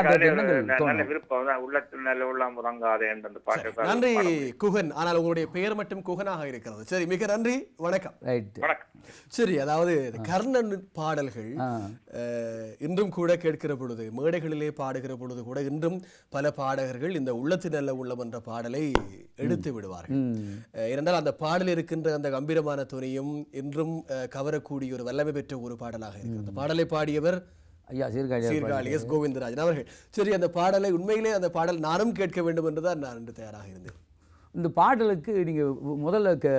Speaker 2: அந்த பாட்டு நன்றி
Speaker 1: குகன் ஆனால் உங்களுடைய பெயர் மட்டும் குகனாக இருக்கிறது சரி மிக நன்றி வணக்கம் சரி அதாவது கர்ணன் பாடல்கள் இன்றும் கூட கேட்கிற பொழுது மேடைகளிலே பாடுகிற பொழுது கூட இன்றும் பல பாடகர்கள் இந்த உள்ளத்தின் நல்ல உள்ளம் என்ற பாடலை எடுத்து விடுவார்கள் ஏனென்றால் அந்த பாடல் இருக்கின்ற அந்த கம்பீர கம்பீரமான துணையும் இன்றும் கவரக்கூடிய ஒரு வல்லமை பெற்ற ஒரு பாடலாக இருக்கிறது பாடலை பாடியவர் ஐயா சீர்காழி சீர்காழி எஸ் கோவிந்தராஜன் அவர்கள் சரி அந்த பாடலை உண்மையிலே அந்த பாடல் நானும் கேட்க வேண்டும் என்றுதான் நான் என்று தயாராக இருந்தேன்
Speaker 2: இந்த பாடலுக்கு நீங்கள் முதல்ல க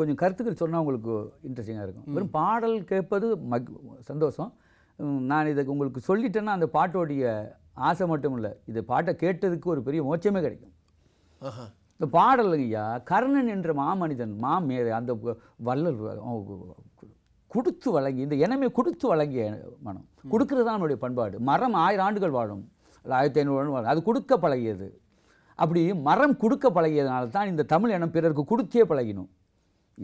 Speaker 2: கொஞ்சம் கருத்துக்கள் சொன்னால் உங்களுக்கு இன்ட்ரெஸ்டிங்காக இருக்கும் வெறும் பாடல் கேட்பது மக் சந்தோஷம் நான் இதுக்கு உங்களுக்கு சொல்லிட்டேன்னா அந்த பாட்டோடைய ஆசை மட்டும் இல்லை இது பாட்டை கேட்டதுக்கு ஒரு பெரிய மோச்சமே கிடைக்கும் இந்த பாடல் ஐயா கர்ணன் என்ற மாமனிதன் மாமேதை அந்த வள்ளல் கொடுத்து வழங்கி இந்த இனமே கொடுத்து வழங்கிய மனம் கொடுக்கறது தான் அவனுடைய பண்பாடு மரம் ஆயிரம் ஆண்டுகள் வாழும் ஆயிரத்தி ஐநூறு ஆண்டு வாழும் அது கொடுக்க பழகியது அப்படி மரம் கொடுக்க பழகியதுனால தான் இந்த தமிழ் இனம் பிறருக்கு கொடுத்தே பழகினோம்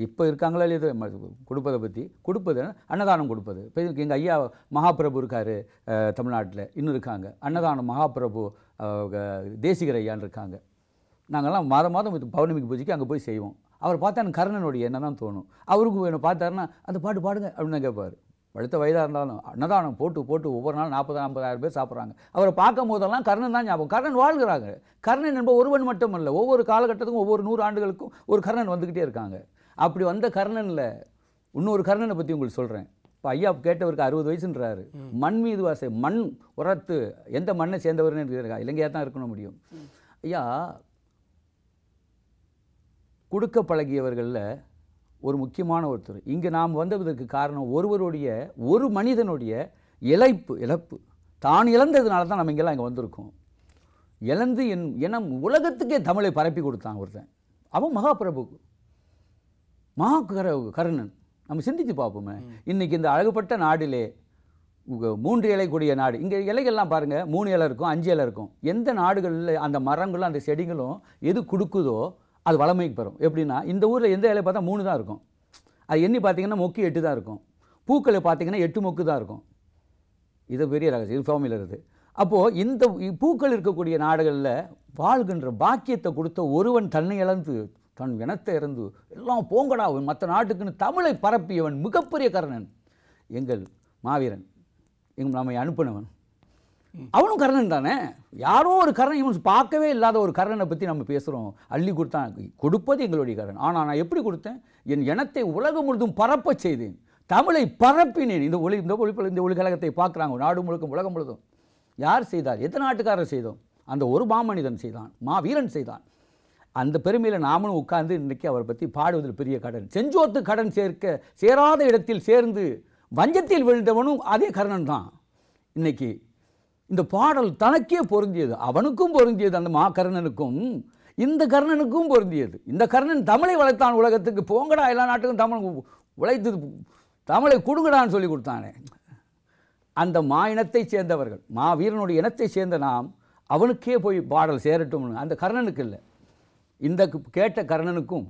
Speaker 2: இப்போ இருக்காங்களா இல்லையா கொடுப்பதை பற்றி கொடுப்பது அன்னதானம் கொடுப்பது இப்போ எங்கள் ஐயா மகாபிரபு இருக்கார் தமிழ்நாட்டில் இன்னும் இருக்காங்க அன்னதானம் மகாபிரபு தேசிகர் ஐயான் இருக்காங்க நாங்கள்லாம் மாதம் மாதம் இது பௌர்ணமிக்கு பூஜைக்கு அங்கே போய் செய்வோம் அவர் பார்த்தா எனக்கு கர்ணனுடைய என்ன தான் தோணும் அவருக்கு என்ன பார்த்தாருன்னா அந்த பாட்டு பாடுங்க அப்படின்னு தான் கேட்பார் பழுத்த வயதாக இருந்தாலும் அன்னதானம் போட்டு போட்டு ஒவ்வொரு நாள் நாற்பது நாற்பதாயிரம் பேர் சாப்பிட்றாங்க அவரை பார்க்கும் போதெல்லாம் கர்ணன் தான் ஞாபகம் கர்ணன் வாழ்கிறாங்க கர்ணன் என்பது ஒருவன் மட்டும் இல்லை ஒவ்வொரு காலகட்டத்துக்கும் ஒவ்வொரு நூறு ஆண்டுகளுக்கும் ஒரு கர்ணன் வந்துக்கிட்டே இருக்காங்க அப்படி வந்த கர்ணனில் இன்னொரு கர்ணனை பற்றி உங்களுக்கு சொல்கிறேன் இப்போ ஐயா கேட்டவருக்கு அறுபது வயசுன்றாரு மண் மீது வாசை மண் உரத்து எந்த மண்ணை சேர்ந்தவர்னு இருக்கா இலங்கையாக தான் இருக்கணும் முடியும் ஐயா கொடுக்க பழகியவர்களில் ஒரு முக்கியமான ஒருத்தர் இங்கே நாம் வந்ததற்கு காரணம் ஒருவருடைய ஒரு மனிதனுடைய இழைப்பு இழப்பு தான் இழந்ததுனால தான் நம்ம இங்கெல்லாம் இங்கே வந்திருக்கோம் இழந்து என் இனம் உலகத்துக்கே தமிழை பரப்பி கொடுத்தான் ஒருத்தன் அவன் மகாபிரபு மகா கர கருணன் நம்ம சிந்தித்து பார்ப்போமே இன்றைக்கி இந்த அழகுபட்ட நாடிலே மூன்று இலை கூடிய நாடு இங்கே இலைகள்லாம் பாருங்கள் மூணு இலை இருக்கும் அஞ்சு இலை இருக்கும் எந்த நாடுகளில் அந்த மரங்களும் அந்த செடிகளும் எது கொடுக்குதோ அது வளமைக்கு பெறும் எப்படின்னா இந்த ஊரில் எந்த இலையை பார்த்தா மூணு தான் இருக்கும் அது எண்ணி பார்த்தீங்கன்னா மொக்கு எட்டு தான் இருக்கும் பூக்களை பார்த்தீங்கன்னா எட்டு மொக்கு தான் இருக்கும் இது பெரிய ரகசியம் இது ஃபேமில் இருக்குது அப்போது இந்த பூக்கள் இருக்கக்கூடிய நாடுகளில் வாழ்கின்ற பாக்கியத்தை கொடுத்த ஒருவன் தன்னை இழந்து தன் இனத்தை இறந்து எல்லாம் போங்கடா அவன் மற்ற நாட்டுக்குன்னு தமிழை பரப்பியவன் மிகப்பெரிய கர்ணன் எங்கள் மாவீரன் எங்கள் நம்மை அனுப்பினவன் அவனும் கர்ணன் தானே யாரோ ஒரு கர்ணன் இவன் பார்க்கவே இல்லாத ஒரு கர்ணனை பற்றி நம்ம பேசுகிறோம் அள்ளி கொடுத்தான் கொடுப்பது எங்களுடைய கர்ணன் ஆனால் நான் எப்படி கொடுத்தேன் என் இனத்தை உலகம் முழுதும் பரப்ப செய்தேன் தமிழை பரப்பினேன் இந்த ஒளி இந்த ஒளிப்பில் இந்த ஒளிக்கழகத்தை பார்க்குறாங்க நாடு முழுக்கும் உலகம் முழுதும் யார் செய்தார் எத்தனை நாட்டுக்காரர் செய்தோம் அந்த ஒரு மாமனிதன் செய்தான் மா வீரன் செய்தான் அந்த பெருமையில் நாமளும் உட்கார்ந்து இன்றைக்கி அவரை பற்றி பாடுவதில் பெரிய கடன் செஞ்சோத்து கடன் சேர்க்க சேராத இடத்தில் சேர்ந்து வஞ்சத்தில் விழுந்தவனும் அதே கர்ணன் தான் இன்றைக்கி இந்த பாடல் தனக்கே பொருந்தியது அவனுக்கும் பொருந்தியது அந்த மா கர்ணனுக்கும் இந்த கர்ணனுக்கும் பொருந்தியது இந்த கர்ணன் தமிழை வளர்த்தான் உலகத்துக்கு போங்கடா எல்லா நாட்டுக்கும் தமிழ் உழைத்து தமிழை கொடுங்கடான்னு சொல்லி கொடுத்தானே அந்த மா இனத்தை சேர்ந்தவர்கள் மா வீரனுடைய இனத்தை சேர்ந்த நாம் அவனுக்கே போய் பாடல் சேரட்டும்னு அந்த கர்ணனுக்கு இல்லை இந்த கேட்ட கர்ணனுக்கும்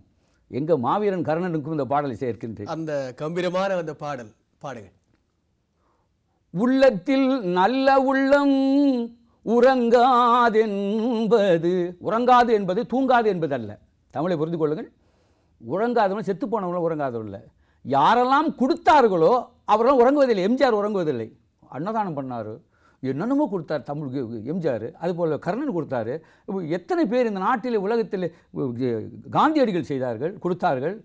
Speaker 2: எங்கள் மாவீரன் கர்ணனுக்கும் இந்த பாடலை சேர்க்கின்றேன்
Speaker 1: அந்த கம்பீரமான அந்த பாடல் பாடுங்கள்
Speaker 2: உள்ளத்தில் நல்ல உள்ளம் உறங்காதென்பது உறங்காது என்பது தூங்காது என்பது அல்ல தமிழை புரிந்து கொள்ளுங்கள் உறங்காதவங்களும் செத்து போனவங்களும் உறங்காதவர்கள் யாரெல்லாம் கொடுத்தார்களோ அவரெல்லாம் உறங்குவதில்லை எம்ஜிஆர் உறங்குவதில்லை அன்னதானம் பண்ணார் என்னென்னமோ கொடுத்தார் தமிழ் எம்ஜிஆர் அதுபோல் கர்ணன் கொடுத்தாரு எத்தனை பேர் இந்த நாட்டில் உலகத்தில் காந்தியடிகள் செய்தார்கள் கொடுத்தார்கள்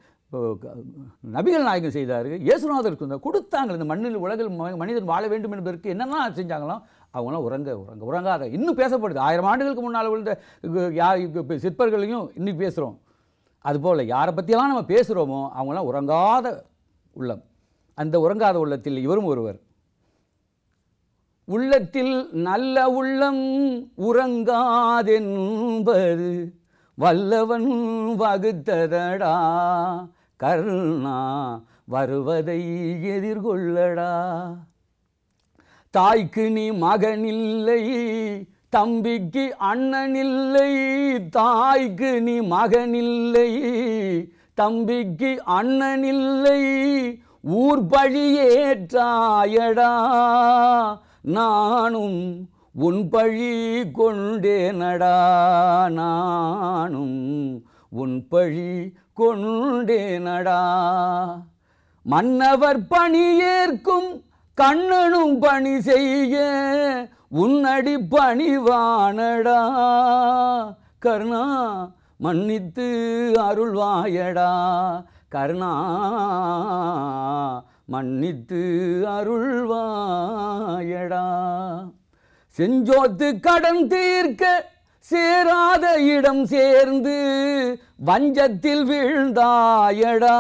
Speaker 2: நபிகள் நாயகம் செய்தார்கள் இயேசுநாதருக்கு கொடுத்தாங்க இந்த மண்ணில் உலகில் மனிதன் வாழ வேண்டும் என்பதற்கு என்னென்ன செஞ்சாங்களோ அவங்களாம் உறங்க உறங்க உறங்காத இன்னும் பேசப்படுது ஆயிரம் ஆண்டுகளுக்கு முன்னால் விழுந்த யா சிற்பர்களையும் இன்னும் பேசுகிறோம் அதுபோல் யாரை பற்றியெல்லாம் நம்ம பேசுகிறோமோ அவங்களாம் உறங்காத உள்ளம் அந்த உறங்காத உள்ளத்தில் இவரும் ஒருவர் உள்ளத்தில் நல்ல உள்ளம் உறங்காதென்பது வல்லவன் வகுத்ததடா கருணா வருவதை எதிர்கொள்ளடா தாய்க்கு நீ இல்லை தம்பிக்கு அண்ணன் இல்லை தாய்க்கு நீ இல்லை தம்பிக்கு அண்ணன் இல்லை ஊர் பழியேற்றாயடா நானும் உன் பழி கொண்டேனடா நானும் உன் பழி கொண்டேனடா மன்னவர் பணியேற்கும் கண்ணனும் பணி செய்ய உன்னடி பணிவானடா கருணா மன்னித்து அருள்வாயடா கருணா மன்னித்து அருள்வாயடா செஞ்சோத்து கடன் தீர்க்க சேராத இடம் சேர்ந்து வஞ்சத்தில் வீழ்ந்தாயடா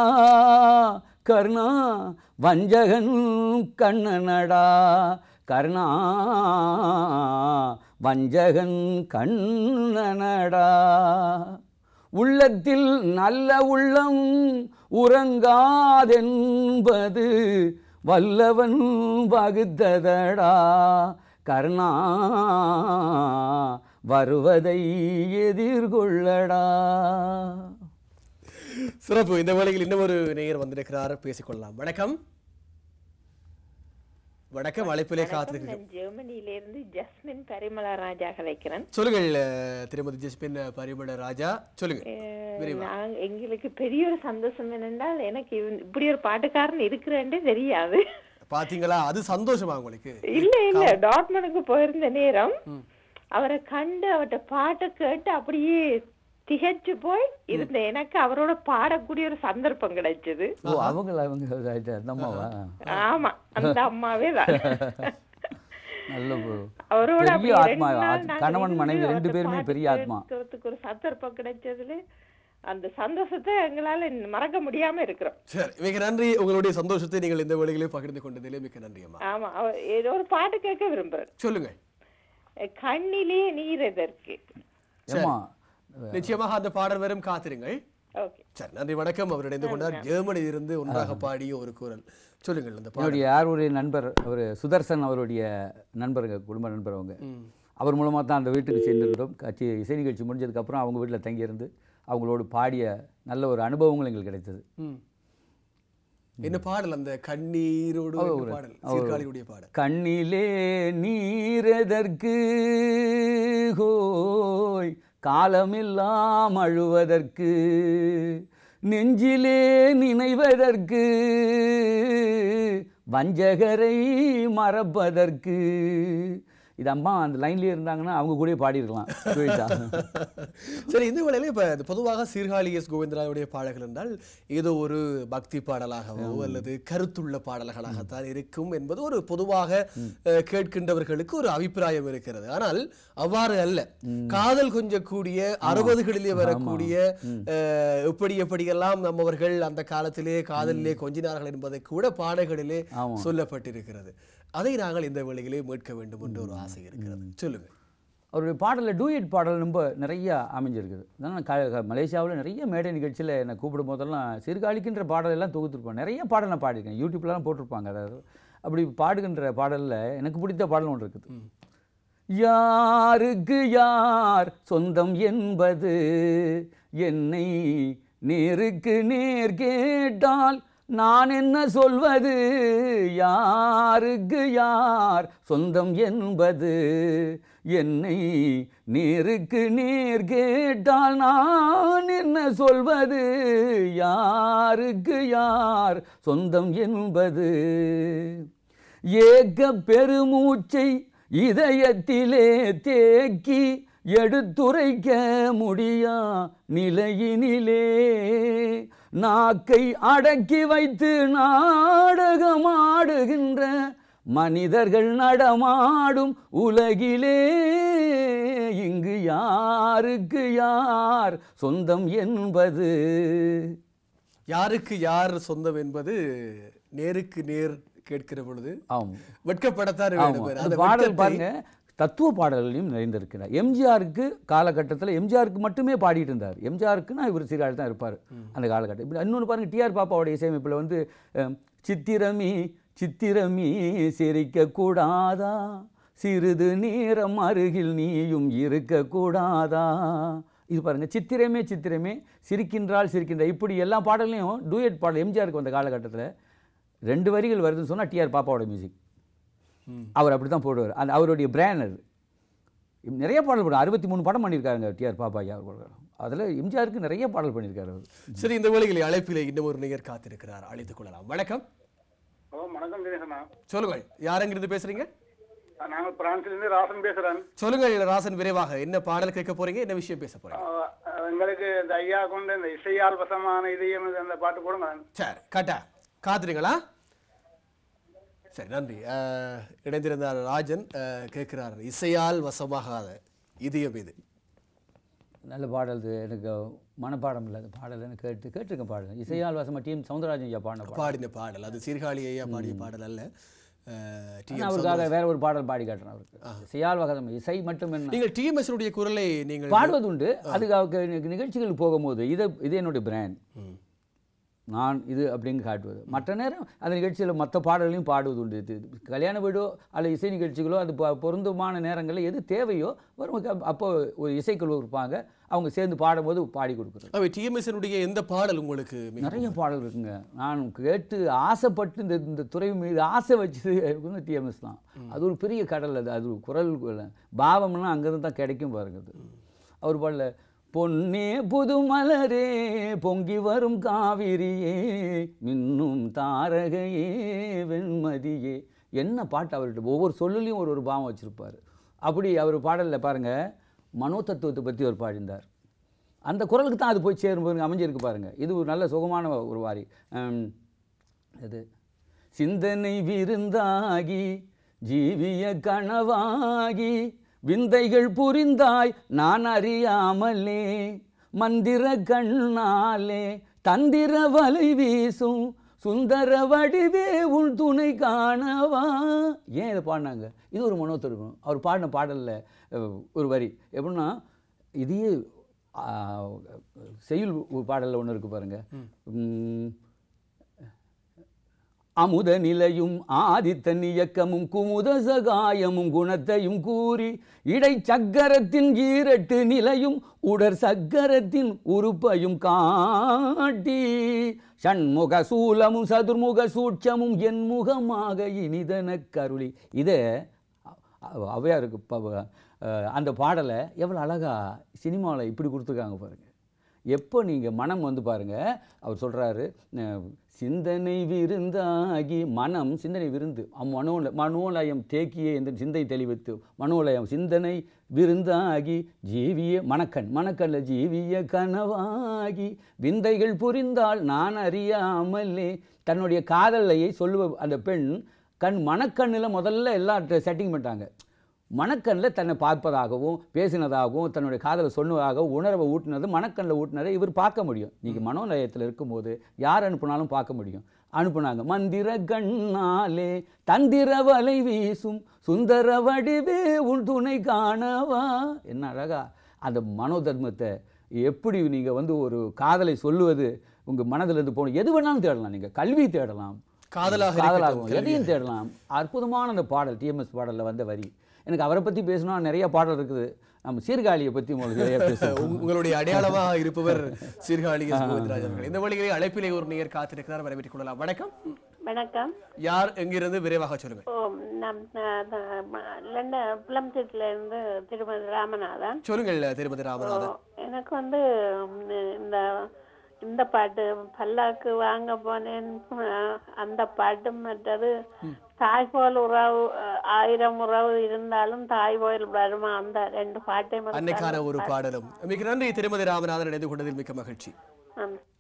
Speaker 2: கர்ணா வஞ்சகன் கண்ணனடா கர்ணா வஞ்சகன் கண்ணனடா உள்ளத்தில் நல்ல உள்ளம் உறங்காதென்பது வல்லவன் வகுத்ததடா கர்ணா வருவதை
Speaker 1: எதிர்கொள்ளடா சிறப்பு இந்த வேளையில் இன்னும் ஒரு நேயர் வந்திருக்கிறார் பேசிக்கொள்ளலாம் வணக்கம் வணக்கம் அழைப்பிலே காத்திருக்கிறேன் ஜெர்மனியிலிருந்து ஜஸ்மின் பரிமள ராஜா கலைக்கிறேன் சொல்லுங்கள் திருமதி ஜஸ்மின் பரிமள ராஜா சொல்லுங்க எங்களுக்கு பெரிய ஒரு சந்தோஷம் என்னென்றால் எனக்கு இப்படி ஒரு பாட்டுக்காரன் இருக்கிறேன்ட்டு தெரியாது பாத்தீங்களா அது சந்தோஷமா உங்களுக்கு இல்ல இல்ல
Speaker 2: டாட்மனுக்கு போயிருந்த நேரம் அவரை கண்டு அவர்கிட்ட பாட்டை கேட்டு அப்படியே திகச்சு போய் இருந்த எனக்கு அவரோட பாடக்கூடிய ஒரு சந்தர்ப்பம் கிடைச்சது ஆமா அந்த அம்மாவே தான் அவரோட ரெண்டு பேருமே பெரிய
Speaker 1: சந்தர்ப்பம் அந்த சந்தோஷத்தை மறக்க முடியாம இருக்கிறோம் நன்றி உங்களுடைய சந்தோஷத்தை நீங்கள் இந்த ஆமா ஏதோ ஒரு பாட்டு கேட்க விரும்புறேன் சொல்லுங்க கண்ணிலே நீர் எதற்கு நிச்சயமாக அந்த பாடல் வரும் காத்திருங்கள் சரி நன்றி வணக்கம் அவர் இணைந்து கொண்டார் ஜெர்மனியில் இருந்து ஒன்றாக பாடிய ஒரு குரல் சொல்லுங்கள் இந்த என்னுடைய
Speaker 2: யாருடைய நண்பர் அவர் சுதர்சன் அவருடைய நண்பருங்க குடும்ப நண்பர் அவங்க அவர் மூலமாக தான் அந்த வீட்டுக்கு சேர்ந்துருந்தோம் கட்சி இசை நிகழ்ச்சி முடிஞ்சதுக்கப்புறம் அவங்க வீட்டில் தங்கியிருந்து அவங்களோடு பாடிய நல்ல ஒரு அனுபவங்கள் எங்களுக்கு கிடைத்தது
Speaker 1: என்ன பாடல் அந்த கண்ணீரோடு பாடல் சீர்காழியுடைய
Speaker 2: பாடல் கண்ணிலே நீரெதற்கு ஹோய் காலமெல்லாம் அழுவதற்கு நெஞ்சிலே நினைவதற்கு வஞ்சகரை மறப்பதற்கு இது அம்மா அந்த லைன்லேயே இருந்தாங்கன்னா அவங்க கூட பாடியிருக்கலாம்
Speaker 1: சரி இந்த வேளையில் இப்போ பொதுவாக சீர்காழி எஸ் கோவிந்தராவுடைய பாடல்கள் என்றால் ஏதோ ஒரு பக்தி பாடலாகவோ அல்லது கருத்துள்ள பாடல்களாகத்தான் இருக்கும் என்பது ஒரு பொதுவாக கேட்கின்றவர்களுக்கு ஒரு அபிப்பிராயம் இருக்கிறது ஆனால் அவ்வாறு அல்ல காதல் கொஞ்சக்கூடிய அறுபதுகளிலே வரக்கூடிய எப்படி எப்படியெல்லாம் நம்மவர்கள் அந்த காலத்திலே காதலிலே கொஞ்சினார்கள் என்பதை கூட பாடல்களிலே சொல்லப்பட்டிருக்கிறது அதை நாங்கள் இந்த வேளையிலே மீட்க வேண்டும் என்று ஒரு ஆசை இருக்கிறது சொல்லுங்க அவருடைய பாடலில் டூயட் பாடல் ரொம்ப நிறையா
Speaker 2: அமைஞ்சிருக்குது அதனால் க மலேசியாவில் நிறைய மேடை நிகழ்ச்சியில் என்னை கூப்பிடும் போதெல்லாம் சிறுகாலிக்கின்ற பாடலெல்லாம் தொகுத்துருப்பேன் நிறைய பாடல் நான் பாடியிருக்கேன் யூடியூப்லலாம் போட்டிருப்பாங்க அதாவது அப்படி பாடுகின்ற பாடலில் எனக்கு பிடித்த பாடல் ஒன்று இருக்குது யாருக்கு யார் சொந்தம் என்பது என்னை நேருக்கு நேர் கேட்டால் நான் என்ன சொல்வது யாருக்கு யார் சொந்தம் என்பது என்னை நேருக்கு நேர் கேட்டால் நான் என்ன சொல்வது யாருக்கு யார் சொந்தம் என்பது ஏக்க பெருமூச்சை இதயத்திலே தேக்கி எடுத்துரைக்க முடியா நிலையினிலே நாக்கை அடக்கி வைத்து நாடகமாடுகின்ற மனிதர்கள் நடமாடும் உலகிலே இங்கு யாருக்கு
Speaker 1: யார் சொந்தம் என்பது யாருக்கு யார் சொந்தம் என்பது நேருக்கு நேர் கேட்கிற பொழுது ஆமாம் வெட்கப்படத்தான் பாடல் பாருங்க
Speaker 2: தத்துவ பாடல்களையும் நிறைந்திருக்கிறார் எம்ஜிஆருக்கு காலகட்டத்தில் எம்ஜிஆருக்கு மட்டுமே பாடிட்டு இருந்தார் எம்ஜிஆருக்குன்னா இவர் சீராள் தான் இருப்பார் அந்த காலகட்டம் இன்னொன்று பாருங்கள் டிஆர் பாப்பாவோட இசையமைப்பில் வந்து சித்திரமி சித்திரமி கூடாதா சிறிது நேரம் அருகில் நீயும் இருக்கக்கூடாதா இது பாருங்க சித்திரமே சித்திரமே சிரிக்கின்றால் சிரிக்கின்ற இப்படி எல்லா பாடலையும் டூயட் பாடல் எம்ஜிஆருக்கு வந்த காலகட்டத்தில் ரெண்டு வரிகள் வருதுன்னு சொன்னால் டிஆர் பாப்பாவோட மியூசிக் அவர் அப்படி தான் போடுவார் அந்த அவருடைய பிராண்ட் அது நிறைய பாடல் பண்ணுவார் அறுபத்தி மூணு படம் பண்ணியிருக்காருங்க டிஆர்
Speaker 1: பாப்பாயா அவர்கள் அதில் எம்ஜிஆருக்கு நிறைய பாடல் பண்ணியிருக்காரு அவர் சரி இந்த வேலைகளை அழைப்பில் இன்னும் ஒரு நிகர் காத்திருக்கிறார் அழைத்துக் கொள்ளலாம் வணக்கம் ஹலோ வணக்கம் தினேசனா சொல்லுங்கள் யாரங்கிருந்து பேசுறீங்க நாங்கள் பிரான்சிலிருந்து ராசன் பேசுகிறேன் சொல்லுங்க ராசன் விரைவாக என்ன பாடல் கேட்க போறீங்க என்ன விஷயம் பேச
Speaker 2: போறீங்க எங்களுக்கு இந்த ஐயா கொண்டு இந்த இசையால் வசமான இதயம் அந்த பாட்டு போடுங்க
Speaker 1: சரி கட்டா காத்துறீங்களா சரி நன்றி இணைந்திருந்தார் ராஜன் கேட்கிறார் இசையால் வசமாகாத இதயம் இது
Speaker 2: நல்ல பாடல் எனக்கு மனப்பாடம் இல்லை பாடல் எனக்கு கேட்டு கேட்டிருக்க பாடல் இசையால்
Speaker 1: வசம டிஎம் சவுந்தரராஜன் ஐயா பாடின பாடின பாடல் அது சீர்காழி ஐயா பாடிய பாடல் அல்ல அவருக்காக வேற
Speaker 2: ஒரு பாடல் பாடி காட்டுறேன் அவருக்கு இசையால் வகதம் இசை மட்டும் என்ன
Speaker 1: நீங்கள் டிஎம்எஸ்னுடைய குரலை நீங்கள் பாடுவது உண்டு
Speaker 2: அதுக்கு நிகழ்ச்சிகள் போகும்போது இது இது என்னுடைய பிராண்ட் நான் இது அப்படின்னு காட்டுவது மற்ற நேரம் அந்த நிகழ்ச்சியில் மற்ற பாடல்களையும் பாடுவது உண்டு கல்யாண வீடோ அல்லது இசை நிகழ்ச்சிகளோ அது பொருந்தமான நேரங்களில் எது தேவையோ வரும் அப்போ ஒரு இசைக்குழு இருப்பாங்க அவங்க சேர்ந்து பாடும்போது பாடி கொடுக்குறது எந்த பாடல் உங்களுக்கு நிறைய பாடல் இருக்குங்க நான் கேட்டு ஆசைப்பட்டு இந்த இந்த துறை மீது ஆசை வச்சு டிஎம்எஸ் தான் அது ஒரு பெரிய கடல் அது அது குரல் பாவம்லாம் அங்கேருந்து தான் கிடைக்கும் பாருங்க அவர் பாடல பொன்னே புதுமலரே பொங்கி வரும் காவிரியே மின்னும் தாரகையே வெண்மதியே என்ன பாட்டு அவர்கிட்ட ஒவ்வொரு சொல்லுலையும் ஒரு ஒரு பாவம் வச்சுருப்பார் அப்படி அவர் பாடலில் பாருங்கள் மனோ தத்துவத்தை பற்றி அவர் பாடிந்தார் அந்த குரலுக்கு தான் அது போய் சேரும் பாருங்க அமைஞ்சிருக்கு பாருங்கள் இது ஒரு நல்ல சுகமான ஒரு வாரி இது சிந்தனை விருந்தாகி ஜீவிய கனவாகி விந்தைகள் புரிந்தாய் நான் அறியாமலே மந்திர கண்ணாலே தந்திர வலை வீசும் சுந்தர வடிவே உள் துணை காணவா ஏன் இதை பாடினாங்க இது ஒரு மனோத்திருக்கும் அவர் பாடின பாடலில் ஒரு வரி எப்படின்னா இதையே செய்யுள் பாடலில் ஒன்று இருக்குது பாருங்கள் அமுத நிலையும் ஆதித்தன் இயக்கமும் குமுத சகாயமும் குணத்தையும் கூறி இடை சக்கரத்தின் ஈரட்டு நிலையும் உடற் சக்கரத்தின் உறுப்பையும் காட்டி சண்முக சூலமும் சதுர்முக சூட்சமும் என் முகமாக இனிதன கருளி இதை அவையாருக்கு அந்த பாடலை எவ்வளோ அழகா சினிமாவில் இப்படி கொடுத்துருக்காங்க பாருங்கள் எப்போ நீங்கள் மனம் வந்து பாருங்கள் அவர் சொல்கிறாரு சிந்தனை விருந்தாகி மனம் சிந்தனை விருந்து மனோல மனோலயம் தேக்கியே என்று சிந்தை தெளிவித்து மனோலயம் சிந்தனை விருந்தாகி ஜீவிய மணக்கண் மணக்கல்ல ஜீவிய கனவாகி விந்தைகள் புரிந்தால் நான் அறியாமலே தன்னுடைய காதலையை சொல்லுவ அந்த பெண் கண் மணக்கண்ணில் முதல்ல எல்லா செட்டிங் பண்ணிட்டாங்க மணக்கண்ணில் தன்னை பார்ப்பதாகவும் பேசினதாகவும் தன்னுடைய காதலை சொன்னதாகவும் உணர்வை ஊட்டினது மணக்கண்ணில் ஊட்டினதை இவர் பார்க்க முடியும் நீங்கள் மனோநிலையத்தில் இருக்கும்போது யார் அனுப்புனாலும் பார்க்க முடியும் அனுப்புனாங்க மந்திர கண்ணாலே தந்திர வலை வீசும் சுந்தர வடிவே உன் துணை காணவா என்ன அழகா அந்த மனோ தர்மத்தை எப்படி நீங்கள் வந்து ஒரு காதலை சொல்லுவது உங்கள் மனதிலிருந்து போகணும் எது வேணாலும் தேடலாம் நீங்கள் கல்வி தேடலாம் காதலாக காதலாகவும் எதையும் தேடலாம் அற்புதமான அந்த பாடல் டிஎம்எஸ் பாடலில் வந்த வரி எனக்கு அவரை பற்றி பேசணும்னா நிறைய பாடல் இருக்குது நம்ம சீர்காழியை பற்றி உங்களுக்கு [LAUGHS] உங்களுடைய அடையாளமாக இருப்பவர் சீர்காழி
Speaker 1: இந்த வழிகளை அழைப்பிலே ஒரு நேர் காத்திருக்கிறார் வரவேற்றுக் கொள்ளலாம் வணக்கம் வணக்கம் யார் எங்கிருந்து விரைவாக சொல்லுங்க புலம்சத்துல இருந்து திருமதி ராமநாதன் சொல்லுங்கள் திருமதி ராமநாதன்
Speaker 2: எனக்கு வந்து இந்த இந்த பாட்டு பல்லாக்கு வாங்க போனேன் அந்த பாட்டு மற்றது தாய்கோல் உறவு ஆயிரம் உறவு இருந்தாலும் தாய்கோயில் வருமா அந்த ரெண்டு பாட்டையும் அன்னைக்கான ஒரு பாடலும்
Speaker 1: மிக நன்றி திருமதி ராமநாதன் இணைந்து கொண்டதில் மிக்க மகிழ்ச்சி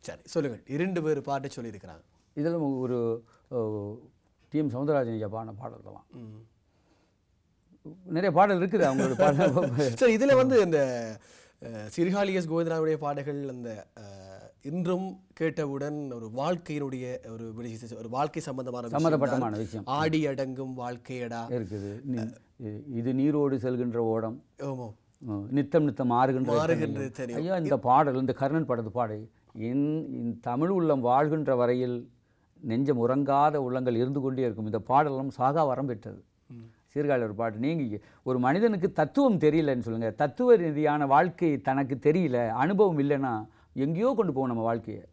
Speaker 1: சரி சொல்லுங்கள் இரண்டு பேர் பாட்டை சொல்லியிருக்கிறாங்க இதில் ஒரு டிஎம் சவுந்தரராஜன் ஐயா பாடின பாடல் தான் நிறைய பாடல் இருக்குது அவங்களோட பாடல் [LAUGHS] சார் இதில் வந்து இந்த எஸ் கோவிந்தராவுடைய பாடல்கள் அந்த இன்றும் கேட்டவுடன் ஒரு வாழ்க்கையினுடைய ஒரு ஒரு வாழ்க்கை சம்பந்தமான சம்பந்தப்பட்டமான விஷயம் ஆடி அடங்கும் வாழ்க்கையடா இருக்குது
Speaker 2: இது நீரோடு செல்கின்ற ஓடம் நித்தம் நித்தம் ஆறுகின்ற ஐயா இந்த பாடல் இந்த கர்ணன் படத்து பாடல் என் தமிழ் உள்ளம் வாழ்கின்ற வரையில் நெஞ்சம் உறங்காத உள்ளங்கள் இருந்து கொண்டே இருக்கும் இந்த பாடலும் சாகா வரம் பெற்றது ஒரு பாட்டு நீங்கள் ஒரு மனிதனுக்கு தத்துவம் தெரியலன்னு சொல்லுங்கள் தத்துவ ரீதியான வாழ்க்கை தனக்கு தெரியல அனுபவம் இல்லைன்னா எங்கேயோ கொண்டு போவோம் நம்ம வாழ்க்கையை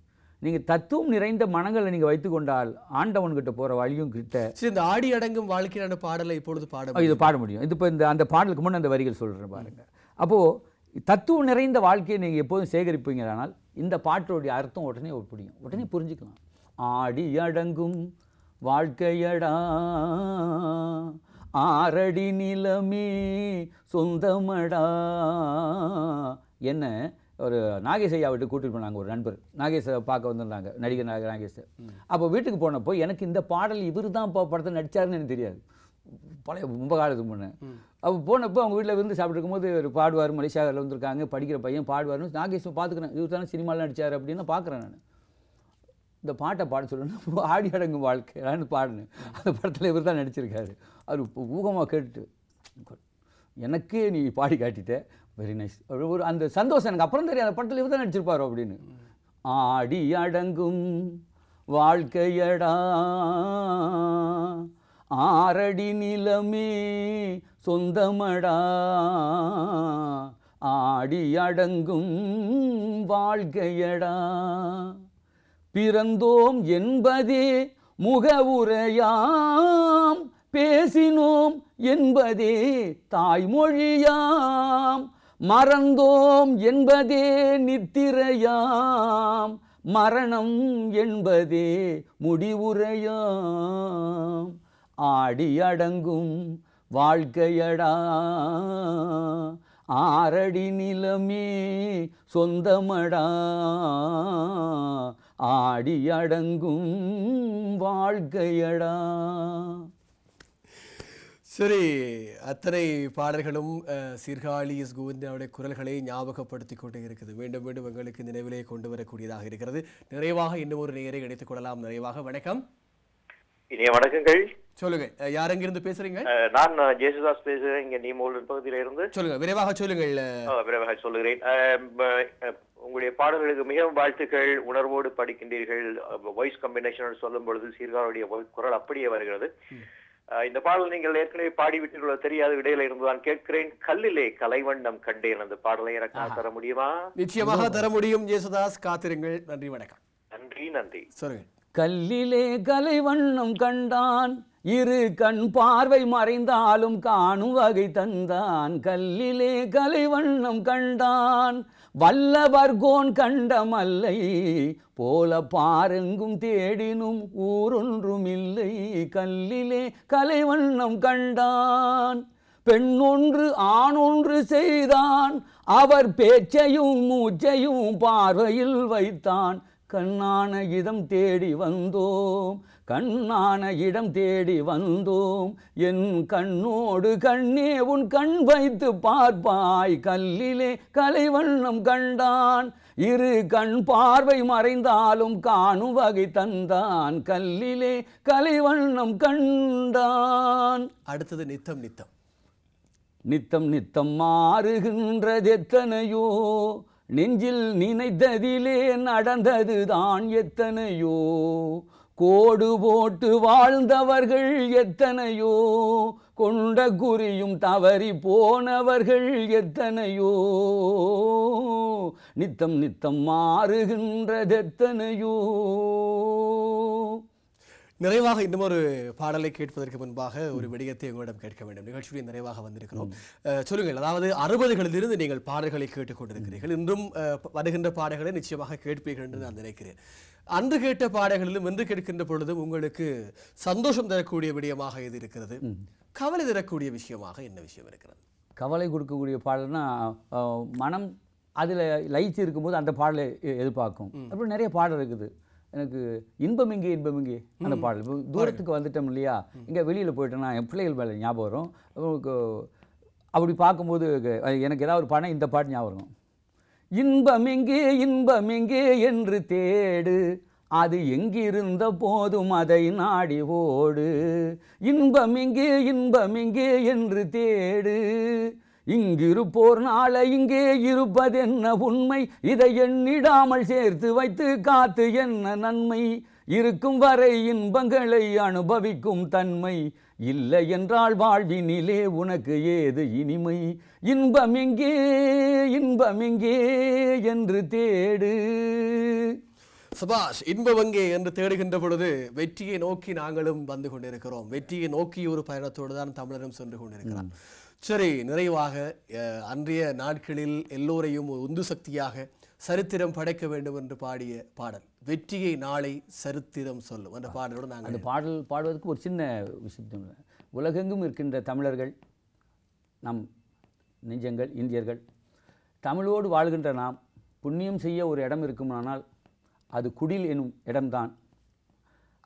Speaker 2: நீங்கள் தத்துவம் நிறைந்த மனங்களை நீங்கள் வைத்துக்கொண்டால் ஆண்டவன்கிட்ட போகிற வழியும் கிட்ட
Speaker 1: சரி இந்த ஆடி அடங்கும் வாழ்க்கையான பாடலை இப்பொழுது பாட இது
Speaker 2: பாட முடியும் இது இப்போ இந்த அந்த பாடலுக்கு முன் அந்த வரிகள் சொல்கிறேன் பாருங்கள் அப்போது தத்துவம் நிறைந்த வாழ்க்கையை நீங்கள் எப்போதும் சேகரிப்பீங்களானால் இந்த பாட்டோடைய அர்த்தம் உடனே புரியும் உடனே புரிஞ்சுக்கலாம் ஆடி அடங்கும் வாழ்க்கையடா ஆரடி நிலமே சொந்தமடா என்ன ஒரு நாகேஷ் ஐயா வீட்டுக்கு கூட்டிகிட்டு போனாங்க ஒரு நண்பர் நாகேஷை பார்க்க வந்திருந்தாங்க நடிகர் நாக நாகேஷ் அப்போ வீட்டுக்கு போனப்போ எனக்கு இந்த பாடல் இவர் தான் இப்போ படத்தை நடித்தாருன்னு எனக்கு தெரியாது பழைய ரொம்ப காலத்துக்கு முன்னே அப்போ போனப்போ அவங்க வீட்டில் விருந்து சாப்பிட்டுருக்கும் போது ஒரு பாடுவார் மலேசியாவில் வந்திருக்காங்க படிக்கிற பையன் பாடுவார்னு நாகேஷ் பார்த்துக்கிறேன் இவர் தானே சினிமாவில் நடித்தார் அப்படின்னு பார்க்குறேன் நான் இந்த பாட்டை பாட சொல்லணும்னா [LAUGHS] ஆடி அடங்கும் வாழ்க்கையான்னு பாடினேன் அந்த படத்தில் இவர் தான் நடிச்சிருக்காரு அவர் ஊகமாக கேட்டுட்டு எனக்கு நீ பாடி காட்டிட்டேன் வெரி நைஸ் ஒரு அந்த சந்தோஷம் எனக்கு அப்புறம் தெரியும் அந்த படத்தில் இவர் தான் நடிச்சிருப்பார் அப்படின்னு ஆடி அடங்கும் வாழ்க்கையடா ஆரடி நிலமே சொந்தமடா ஆடி அடங்கும் வாழ்க்கையடா பிறந்தோம் என்பதே முகவுரையாம் பேசினோம் என்பதே தாய்மொழியாம் மறந்தோம் என்பதே நித்திரையாம் மரணம் என்பதே முடிவுரையாம் ஆடி அடங்கும் வாழ்க்கையடா ஆரடி நிலமே சொந்தமடா ஆடி அடங்கும்
Speaker 1: வாழ்க்கையடா சரி அத்தனை பாடல்களும் சீர்காழி எஸ் கோவிந்தாவுடைய குரல்களை ஞாபகப்படுத்தி கொண்டே இருக்குது மீண்டும் மீண்டும் எங்களுக்கு நினைவிலே கொண்டு வரக்கூடியதாக இருக்கிறது நிறைவாக இன்னும் ஒரு நேரை இணைத்துக் கொள்ளலாம் நிறைவாக வணக்கம் இனிய வணக்கங்கள் சொல்லுங்க யார் இருந்து பேசுறீங்க நான்
Speaker 2: ஜேசுதாஸ் பேசுறேன் இங்க நீமோல் பகுதியில இருந்து
Speaker 1: சொல்லுங்க விரைவாக சொல்லுங்கள்
Speaker 2: விரைவாக சொல்லுகிறேன் உங்களுடைய பாடல்களுக்கு மிகவும் வாழ்த்துக்கள் உணர்வோடு படிக்கின்றீர்கள் வாய்ஸ் காம்பினேஷன் சொல்லும் பொழுது சீர்காழியுடைய குரல் அப்படியே வருகிறது இந்த பாடல் நீங்கள் ஏற்கனவே பாடிவிட்டீர்களோ
Speaker 1: தெரியாத விடையில இருந்துதான் கேட்கிறேன் கல்லிலே கலைவண்ணம் கண்டேன் அந்த பாடலை எனக்கு தர முடியுமா நிச்சயமாக தர முடியும் ஜேசுதாஸ் காத்திருங்கள் நன்றி வணக்கம் நன்றி நன்றி சொல்லுங்க
Speaker 2: கல்லிலே கலைவண்ணம் கண்டான் இரு கண் பார்வை மறைந்தாலும் காணும் வகை தந்தான் கல்லிலே கலைவண்ணம் கண்டான் வல்லவர்கோன் கண்டமல்லை போல பாருங்கும் தேடினும் இல்லை கல்லிலே கலைவண்ணம் கண்டான் பெண்ணொன்று ஆணொன்று செய்தான் அவர் பேச்சையும் மூச்சையும் பார்வையில் வைத்தான் கண்ணான இதம் தேடி வந்தோம் கண்ணான இடம் தேடி வந்தோம் என் கண்ணோடு கண்ணே உன் கண் வைத்து பார்ப்பாய் கல்லிலே கலைவண்ணம் கண்டான் இரு கண் பார்வை மறைந்தாலும் காணும் வகை தந்தான் கல்லிலே கலைவண்ணம் கண்டான் அடுத்தது நித்தம் நித்தம் நித்தம் நித்தம் மாறுகின்றதெத்தனையோ நெஞ்சில் நினைத்ததிலே நடந்ததுதான் எத்தனையோ கோடு போட்டு வாழ்ந்தவர்கள் எத்தனையோ கொண்ட குறியும் தவறி போனவர்கள் எத்தனையோ
Speaker 1: நித்தம் நித்தம் மாறுகின்றதெத்தனையோ நிறைவாக இன்னும் ஒரு பாடலை கேட்பதற்கு முன்பாக ஒரு விடயத்தை உங்களிடம் கேட்க வேண்டும் நிகழ்ச்சியுடைய நிறைவாக வந்திருக்கிறோம் சொல்லுங்கள் அதாவது அறுபதுகளிலிருந்து நீங்கள் பாடல்களை கேட்டுக்கொண்டிருக்கிறீர்கள் இன்றும் வருகின்ற பாடல்களை நிச்சயமாக கேட்பீர்கள் என்று நான் நினைக்கிறேன் அன்று கேட்ட பாடகளிலும் இன்று கேட்கின்ற பொழுது உங்களுக்கு சந்தோஷம் தரக்கூடிய விடயமாக எது இருக்கிறது கவலை தரக்கூடிய விஷயமாக என்ன விஷயம் இருக்கிறது கவலை கொடுக்கக்கூடிய பாடல்னா மனம் அதில்
Speaker 2: லயிச்சு இருக்கும்போது அந்த பாடலை எதிர்பார்க்கும் அப்படி நிறைய பாடல் இருக்குது எனக்கு இன்பம் இங்கே இன்பம் இங்கே அந்த பாடல் இப்போ தூரத்துக்கு வந்துட்டோம் இல்லையா இங்கே வெளியில் போயிட்டோம்னா என் பிள்ளைகள் மேலே ஞாபகம் வரும் அப்படி பார்க்கும்போது எனக்கு ஏதாவது ஒரு பாடம் இந்த பாட்டு ஞாபகம் இன்பமெங்கே இன்பமெங்கே என்று தேடு அது எங்கிருந்த போதும் அதை நாடி ஓடு இன்பமிங்கே இன்பமிங்கே என்று தேடு இங்கிருப்போர் நாளை இங்கே இருப்பதென்ன உண்மை இதை எண்ணிடாமல் சேர்த்து வைத்து காத்து என்ன நன்மை இருக்கும் வரை இன்பங்களை அனுபவிக்கும் தன்மை இல்லை என்றால் வாழ்வினிலே உனக்கு ஏது இனிமை இன்பமிங்கே இன்பமிங்கே
Speaker 1: என்று தேடு சுபாஷ் இன்பவங்கே என்று தேடுகின்ற பொழுது வெற்றியை நோக்கி நாங்களும் வந்து கொண்டிருக்கிறோம் வெற்றியை நோக்கி ஒரு பயணத்தோடு தான் தமிழரும் சென்று கொண்டிருக்கிறார் சரி நிறைவாக அன்றைய நாட்களில் எல்லோரையும் உந்து சக்தியாக சரித்திரம் படைக்க வேண்டும் என்று பாடிய பாடல் வெற்றியை நாளை சரித்திரம் சொல்லும் அந்த பாடலோடு நாங்கள் அந்த பாடல் பாடுவதற்கு ஒரு சின்ன விஷயம் உலகெங்கும் இருக்கின்ற தமிழர்கள்
Speaker 2: நம் நெஞ்சங்கள் இந்தியர்கள் தமிழோடு வாழ்கின்ற நாம் புண்ணியம் செய்ய ஒரு இடம் இருக்குமானால் அது குடில் எனும் இடம்தான்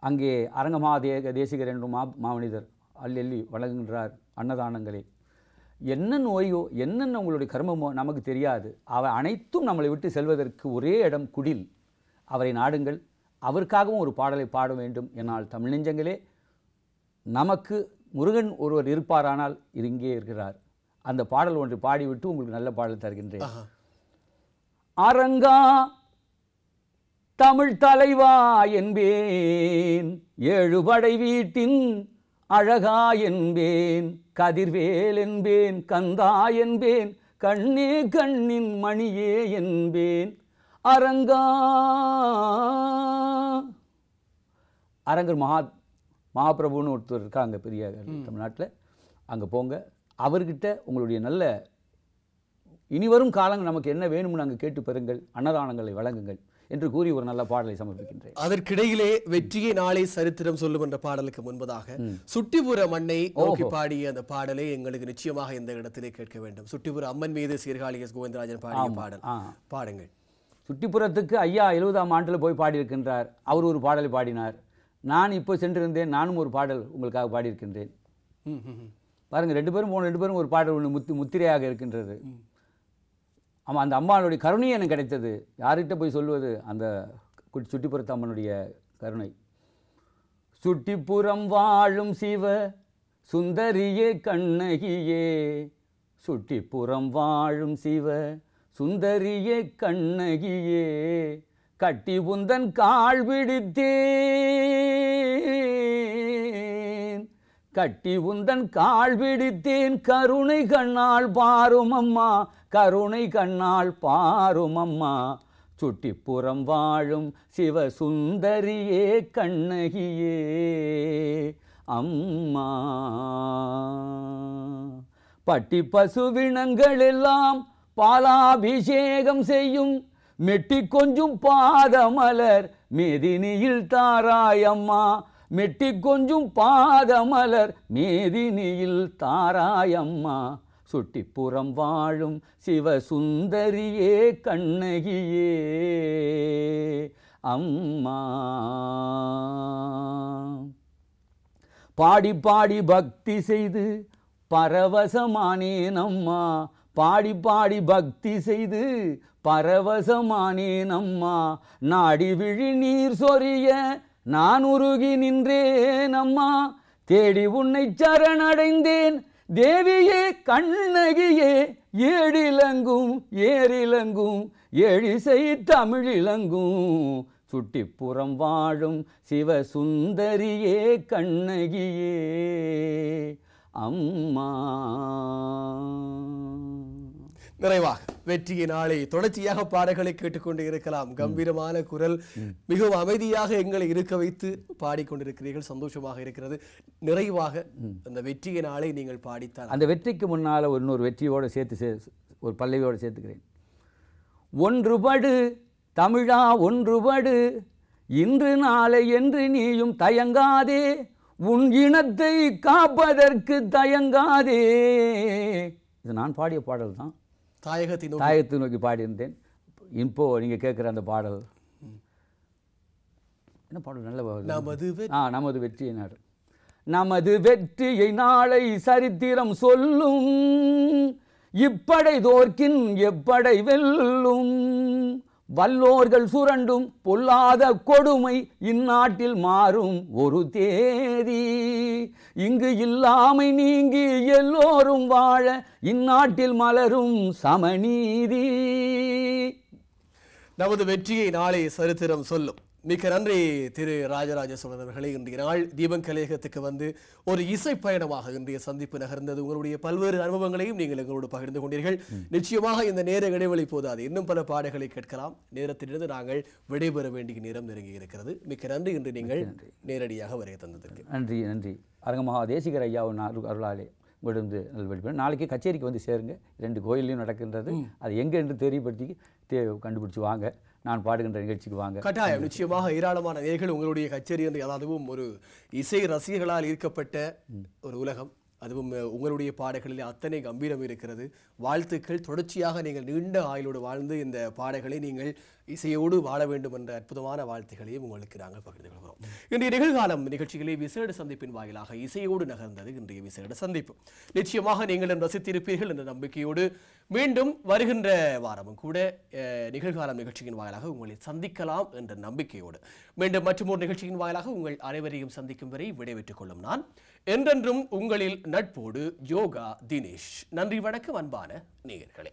Speaker 2: அங்கே அரங்கமாதேக தேசிகர் என்றும் மா மாமனிதர் அல்லெல்லி வழங்குகின்றார் அன்னதானங்களை என்னென்ன நோயோ என்னென்ன உங்களுடைய கர்மமோ நமக்கு தெரியாது அவை அனைத்தும் நம்மளை விட்டு செல்வதற்கு ஒரே இடம் குடில் அவரை நாடுங்கள் அவருக்காகவும் ஒரு பாடலை பாட வேண்டும் என்னால் தமிழ் நெஞ்சங்களே நமக்கு முருகன் ஒருவர் இருப்பாரானால் இது இங்கே இருக்கிறார் அந்த பாடல் ஒன்று பாடிவிட்டு உங்களுக்கு நல்ல பாடல் தருகின்றேன் அரங்கா தமிழ் தலைவா என்பேன் ஏழுபடை வீட்டின் அழகா என்பேன் கதிர்வேல் என்பேன் கந்தா என்பேன் கண்ணே கண்ணின் மணியே என்பேன் அரங்கா அரங்கர் மகா மகாபிரபுன்னு ஒருத்தர் இருக்காங்க பெரிய தமிழ்நாட்டில் அங்கே போங்க அவர்கிட்ட உங்களுடைய நல்ல இனிவரும் காலங்கள் நமக்கு என்ன வேணும்னு அங்கே கேட்டு
Speaker 1: பெறுங்கள் அன்னதானங்களை வழங்குங்கள் என்று கூறி ஒரு நல்ல பாடலை சமர்ப்பிக்கின்றேன் அதற்கிடையிலே வெற்றியை நாளை சரித்திரம் சொல்லும் என்ற பாடலுக்கு முன்பதாக சுட்டிபுர மண்ணை நோக்கி பாடிய அந்த பாடலை எங்களுக்கு நிச்சயமாக இந்த இடத்திலே கேட்க வேண்டும் சுட்டிபுர அம்மன் மீது சீர்காழி எஸ் கோவிந்தராஜன் பாடிய பாடல் பாடுங்கள்
Speaker 2: சுட்டிப்புறத்துக்கு ஐயா எழுபதாம் ஆண்டில் போய் பாடியிருக்கின்றார் அவர் ஒரு பாடலை பாடினார் நான் இப்போ சென்றிருந்தேன் நானும் ஒரு பாடல் உங்களுக்காக பாடியிருக்கின்றேன் பாருங்கள் ரெண்டு பேரும் போன ரெண்டு பேரும் ஒரு பாடல் ஒன்று முத்தி முத்திரையாக இருக்கின்றது ஆமாம் அந்த அம்மானுடைய கருணையும் எனக்கு கிடைத்தது யார்கிட்ட போய் சொல்லுவது அந்த சுட்டிப்புறத்து அம்மனுடைய கருணை சுட்டிப்புறம் வாழும் சிவ சுந்தரியே கண்ணகியே சுட்டிப்புறம் வாழும் சிவ சுந்தரியே கண்ணகியே கட்டி உந்தன் கால் விடுத்தே கட்டி உந்தன் கால் விடுத்தேன் கருணை கண்ணால் பாரும் அம்மா கருணை கண்ணால் பாரும் அம்மா சுட்டிப்புறம் வாழும் சிவசுந்தரியே கண்ணகியே அம்மா பட்டி எல்லாம் பாலாபிஷேகம் செய்யும் மெட்டி கொஞ்சம் பாதமலர் மெதினியில் தாராயம்மா மெட்டி கொஞ்சும் பாதமலர் மேதினியில் தாராயம்மா சுட்டிப்புறம் வாழும் சிவசுந்தரியே கண்ணகியே அம்மா பாடி பாடி பக்தி செய்து பரவசமானேன் அம்மா பாடி பாடி பக்தி செய்து பரவசமானேன் அம்மா நாடி விழி நீர் சொறிய நான் உருகி நின்றேன் அம்மா தேடி உன்னை சரணடைந்தேன் தேவியே கண்ணகியே ஏழிலங்கும் ஏறிலங்கும் எழிசை தமிழிலங்கும் சுட்டிப்புறம் வாழும் சிவசுந்தரியே கண்ணகியே அம்மா
Speaker 1: நிறைவாக வெற்றியின் நாளை தொடர்ச்சியாக பாடல்களை கேட்டுக்கொண்டு இருக்கலாம் கம்பீரமான குரல் மிகவும் அமைதியாக எங்களை இருக்க வைத்து பாடிக்கொண்டிருக்கிறீர்கள் சந்தோஷமாக இருக்கிறது நிறைவாக அந்த வெற்றியின் நாளை நீங்கள் பாடித்தால் அந்த
Speaker 2: வெற்றிக்கு முன்னால் ஒரு இன்னொரு வெற்றியோடு சேர்த்து ஒரு பல்லவியோடு சேர்த்துக்கிறேன் ஒன்றுபடு தமிழா ஒன்றுபடு இன்று நாளை என்று நீயும் தயங்காதே உன் இனத்தை காப்பதற்கு தயங்காதே இது நான் பாடிய பாடல் தான்
Speaker 1: தாயகத்தை தாயகத்தை
Speaker 2: நோக்கி பாடியிருந்தேன் இப்போ நீங்கள் கேட்குற அந்த பாடல் என்ன பாடல் நல்ல நமது ஆ நமது வெற்றியை நாடு நமது வெற்றியை நாளை சரித்திரம் சொல்லும் இப்படை தோற்கின் எப்படை வெல்லும் வல்லோர்கள் சுரண்டும் பொல்லாத கொடுமை இந்நாட்டில் மாறும் ஒரு தேதி இங்கு இல்லாமை நீங்கி எல்லோரும்
Speaker 1: வாழ இந்நாட்டில் மலரும் சமநீதி நமது வெற்றியை நாளை சரித்திரம் சொல்லும் மிக்க நன்றி திரு ராஜராஜ சோழன் அவர்களே இன்றைய நாள் தீபம் கலையகத்துக்கு வந்து ஒரு இசை பயணமாக இன்றைய சந்திப்பு நகர்ந்தது உங்களுடைய பல்வேறு அனுபவங்களையும் நீங்கள் எங்களோடு பகிர்ந்து கொண்டீர்கள் நிச்சயமாக இந்த நேர இடைவெளி போதாது இன்னும் பல பாடல்களை கேட்கலாம் நேரத்திலிருந்து நாங்கள் விடைபெற வேண்டிய நேரம் நெருங்கி இருக்கிறது மிக்க நன்றி இன்று நீங்கள் நேரடியாக வருகை
Speaker 2: தந்ததற்கு நன்றி நன்றி அரங்கமாக தேசிகர் ஐயா அருளாலே உங்களிடம் நல்வழிபடும் நாளைக்கு கச்சேரிக்கு வந்து சேருங்க ரெண்டு கோயிலையும் நடக்கின்றது அது எங்கே என்று தெரியப்படுத்தி கண்டுபிடிச்சி வாங்க நான் பாடுகின்ற நிகழ்ச்சிக்கு வாங்க கட்டாயம் நிச்சயமாக ஏராளமான நேர்கள் உங்களுடைய கச்சேரி
Speaker 1: என்று அதாவதும் ஒரு இசை ரசிகர்களால் ஈர்க்கப்பட்ட ஒரு உலகம் அதுவும் உங்களுடைய பாடல்களில் அத்தனை கம்பீரம் இருக்கிறது வாழ்த்துக்கள் தொடர்ச்சியாக நீங்கள் நீண்ட ஆயுளோடு வாழ்ந்து இந்த பாடல்களை நீங்கள் இசையோடு வாழ வேண்டும் என்ற அற்புதமான வாழ்த்துக்களையும் உங்களுக்கு நாங்கள் பகிர்ந்து கொள்கிறோம் இன்றைய நிகழ்காலம் நிகழ்ச்சிகளை விசேட சந்திப்பின் வாயிலாக இசையோடு நகர்ந்தது இன்றைய விசேட சந்திப்பு நிச்சயமாக நீங்கள் ரசித்திருப்பீர்கள் என்ற நம்பிக்கையோடு மீண்டும் வருகின்ற வாரமும் கூட நிகழ்காலம் நிகழ்ச்சியின் வாயிலாக உங்களை சந்திக்கலாம் என்ற நம்பிக்கையோடு மீண்டும் மற்றும் ஒரு நிகழ்ச்சியின் வாயிலாக உங்கள் அனைவரையும் சந்திக்கும் வரை விடைபெற்றுக் கொள்ளும் நான் என்றென்றும் உங்களில் நட்போடு யோகா தினேஷ் நன்றி வணக்கம் அன்பான நேயர்களே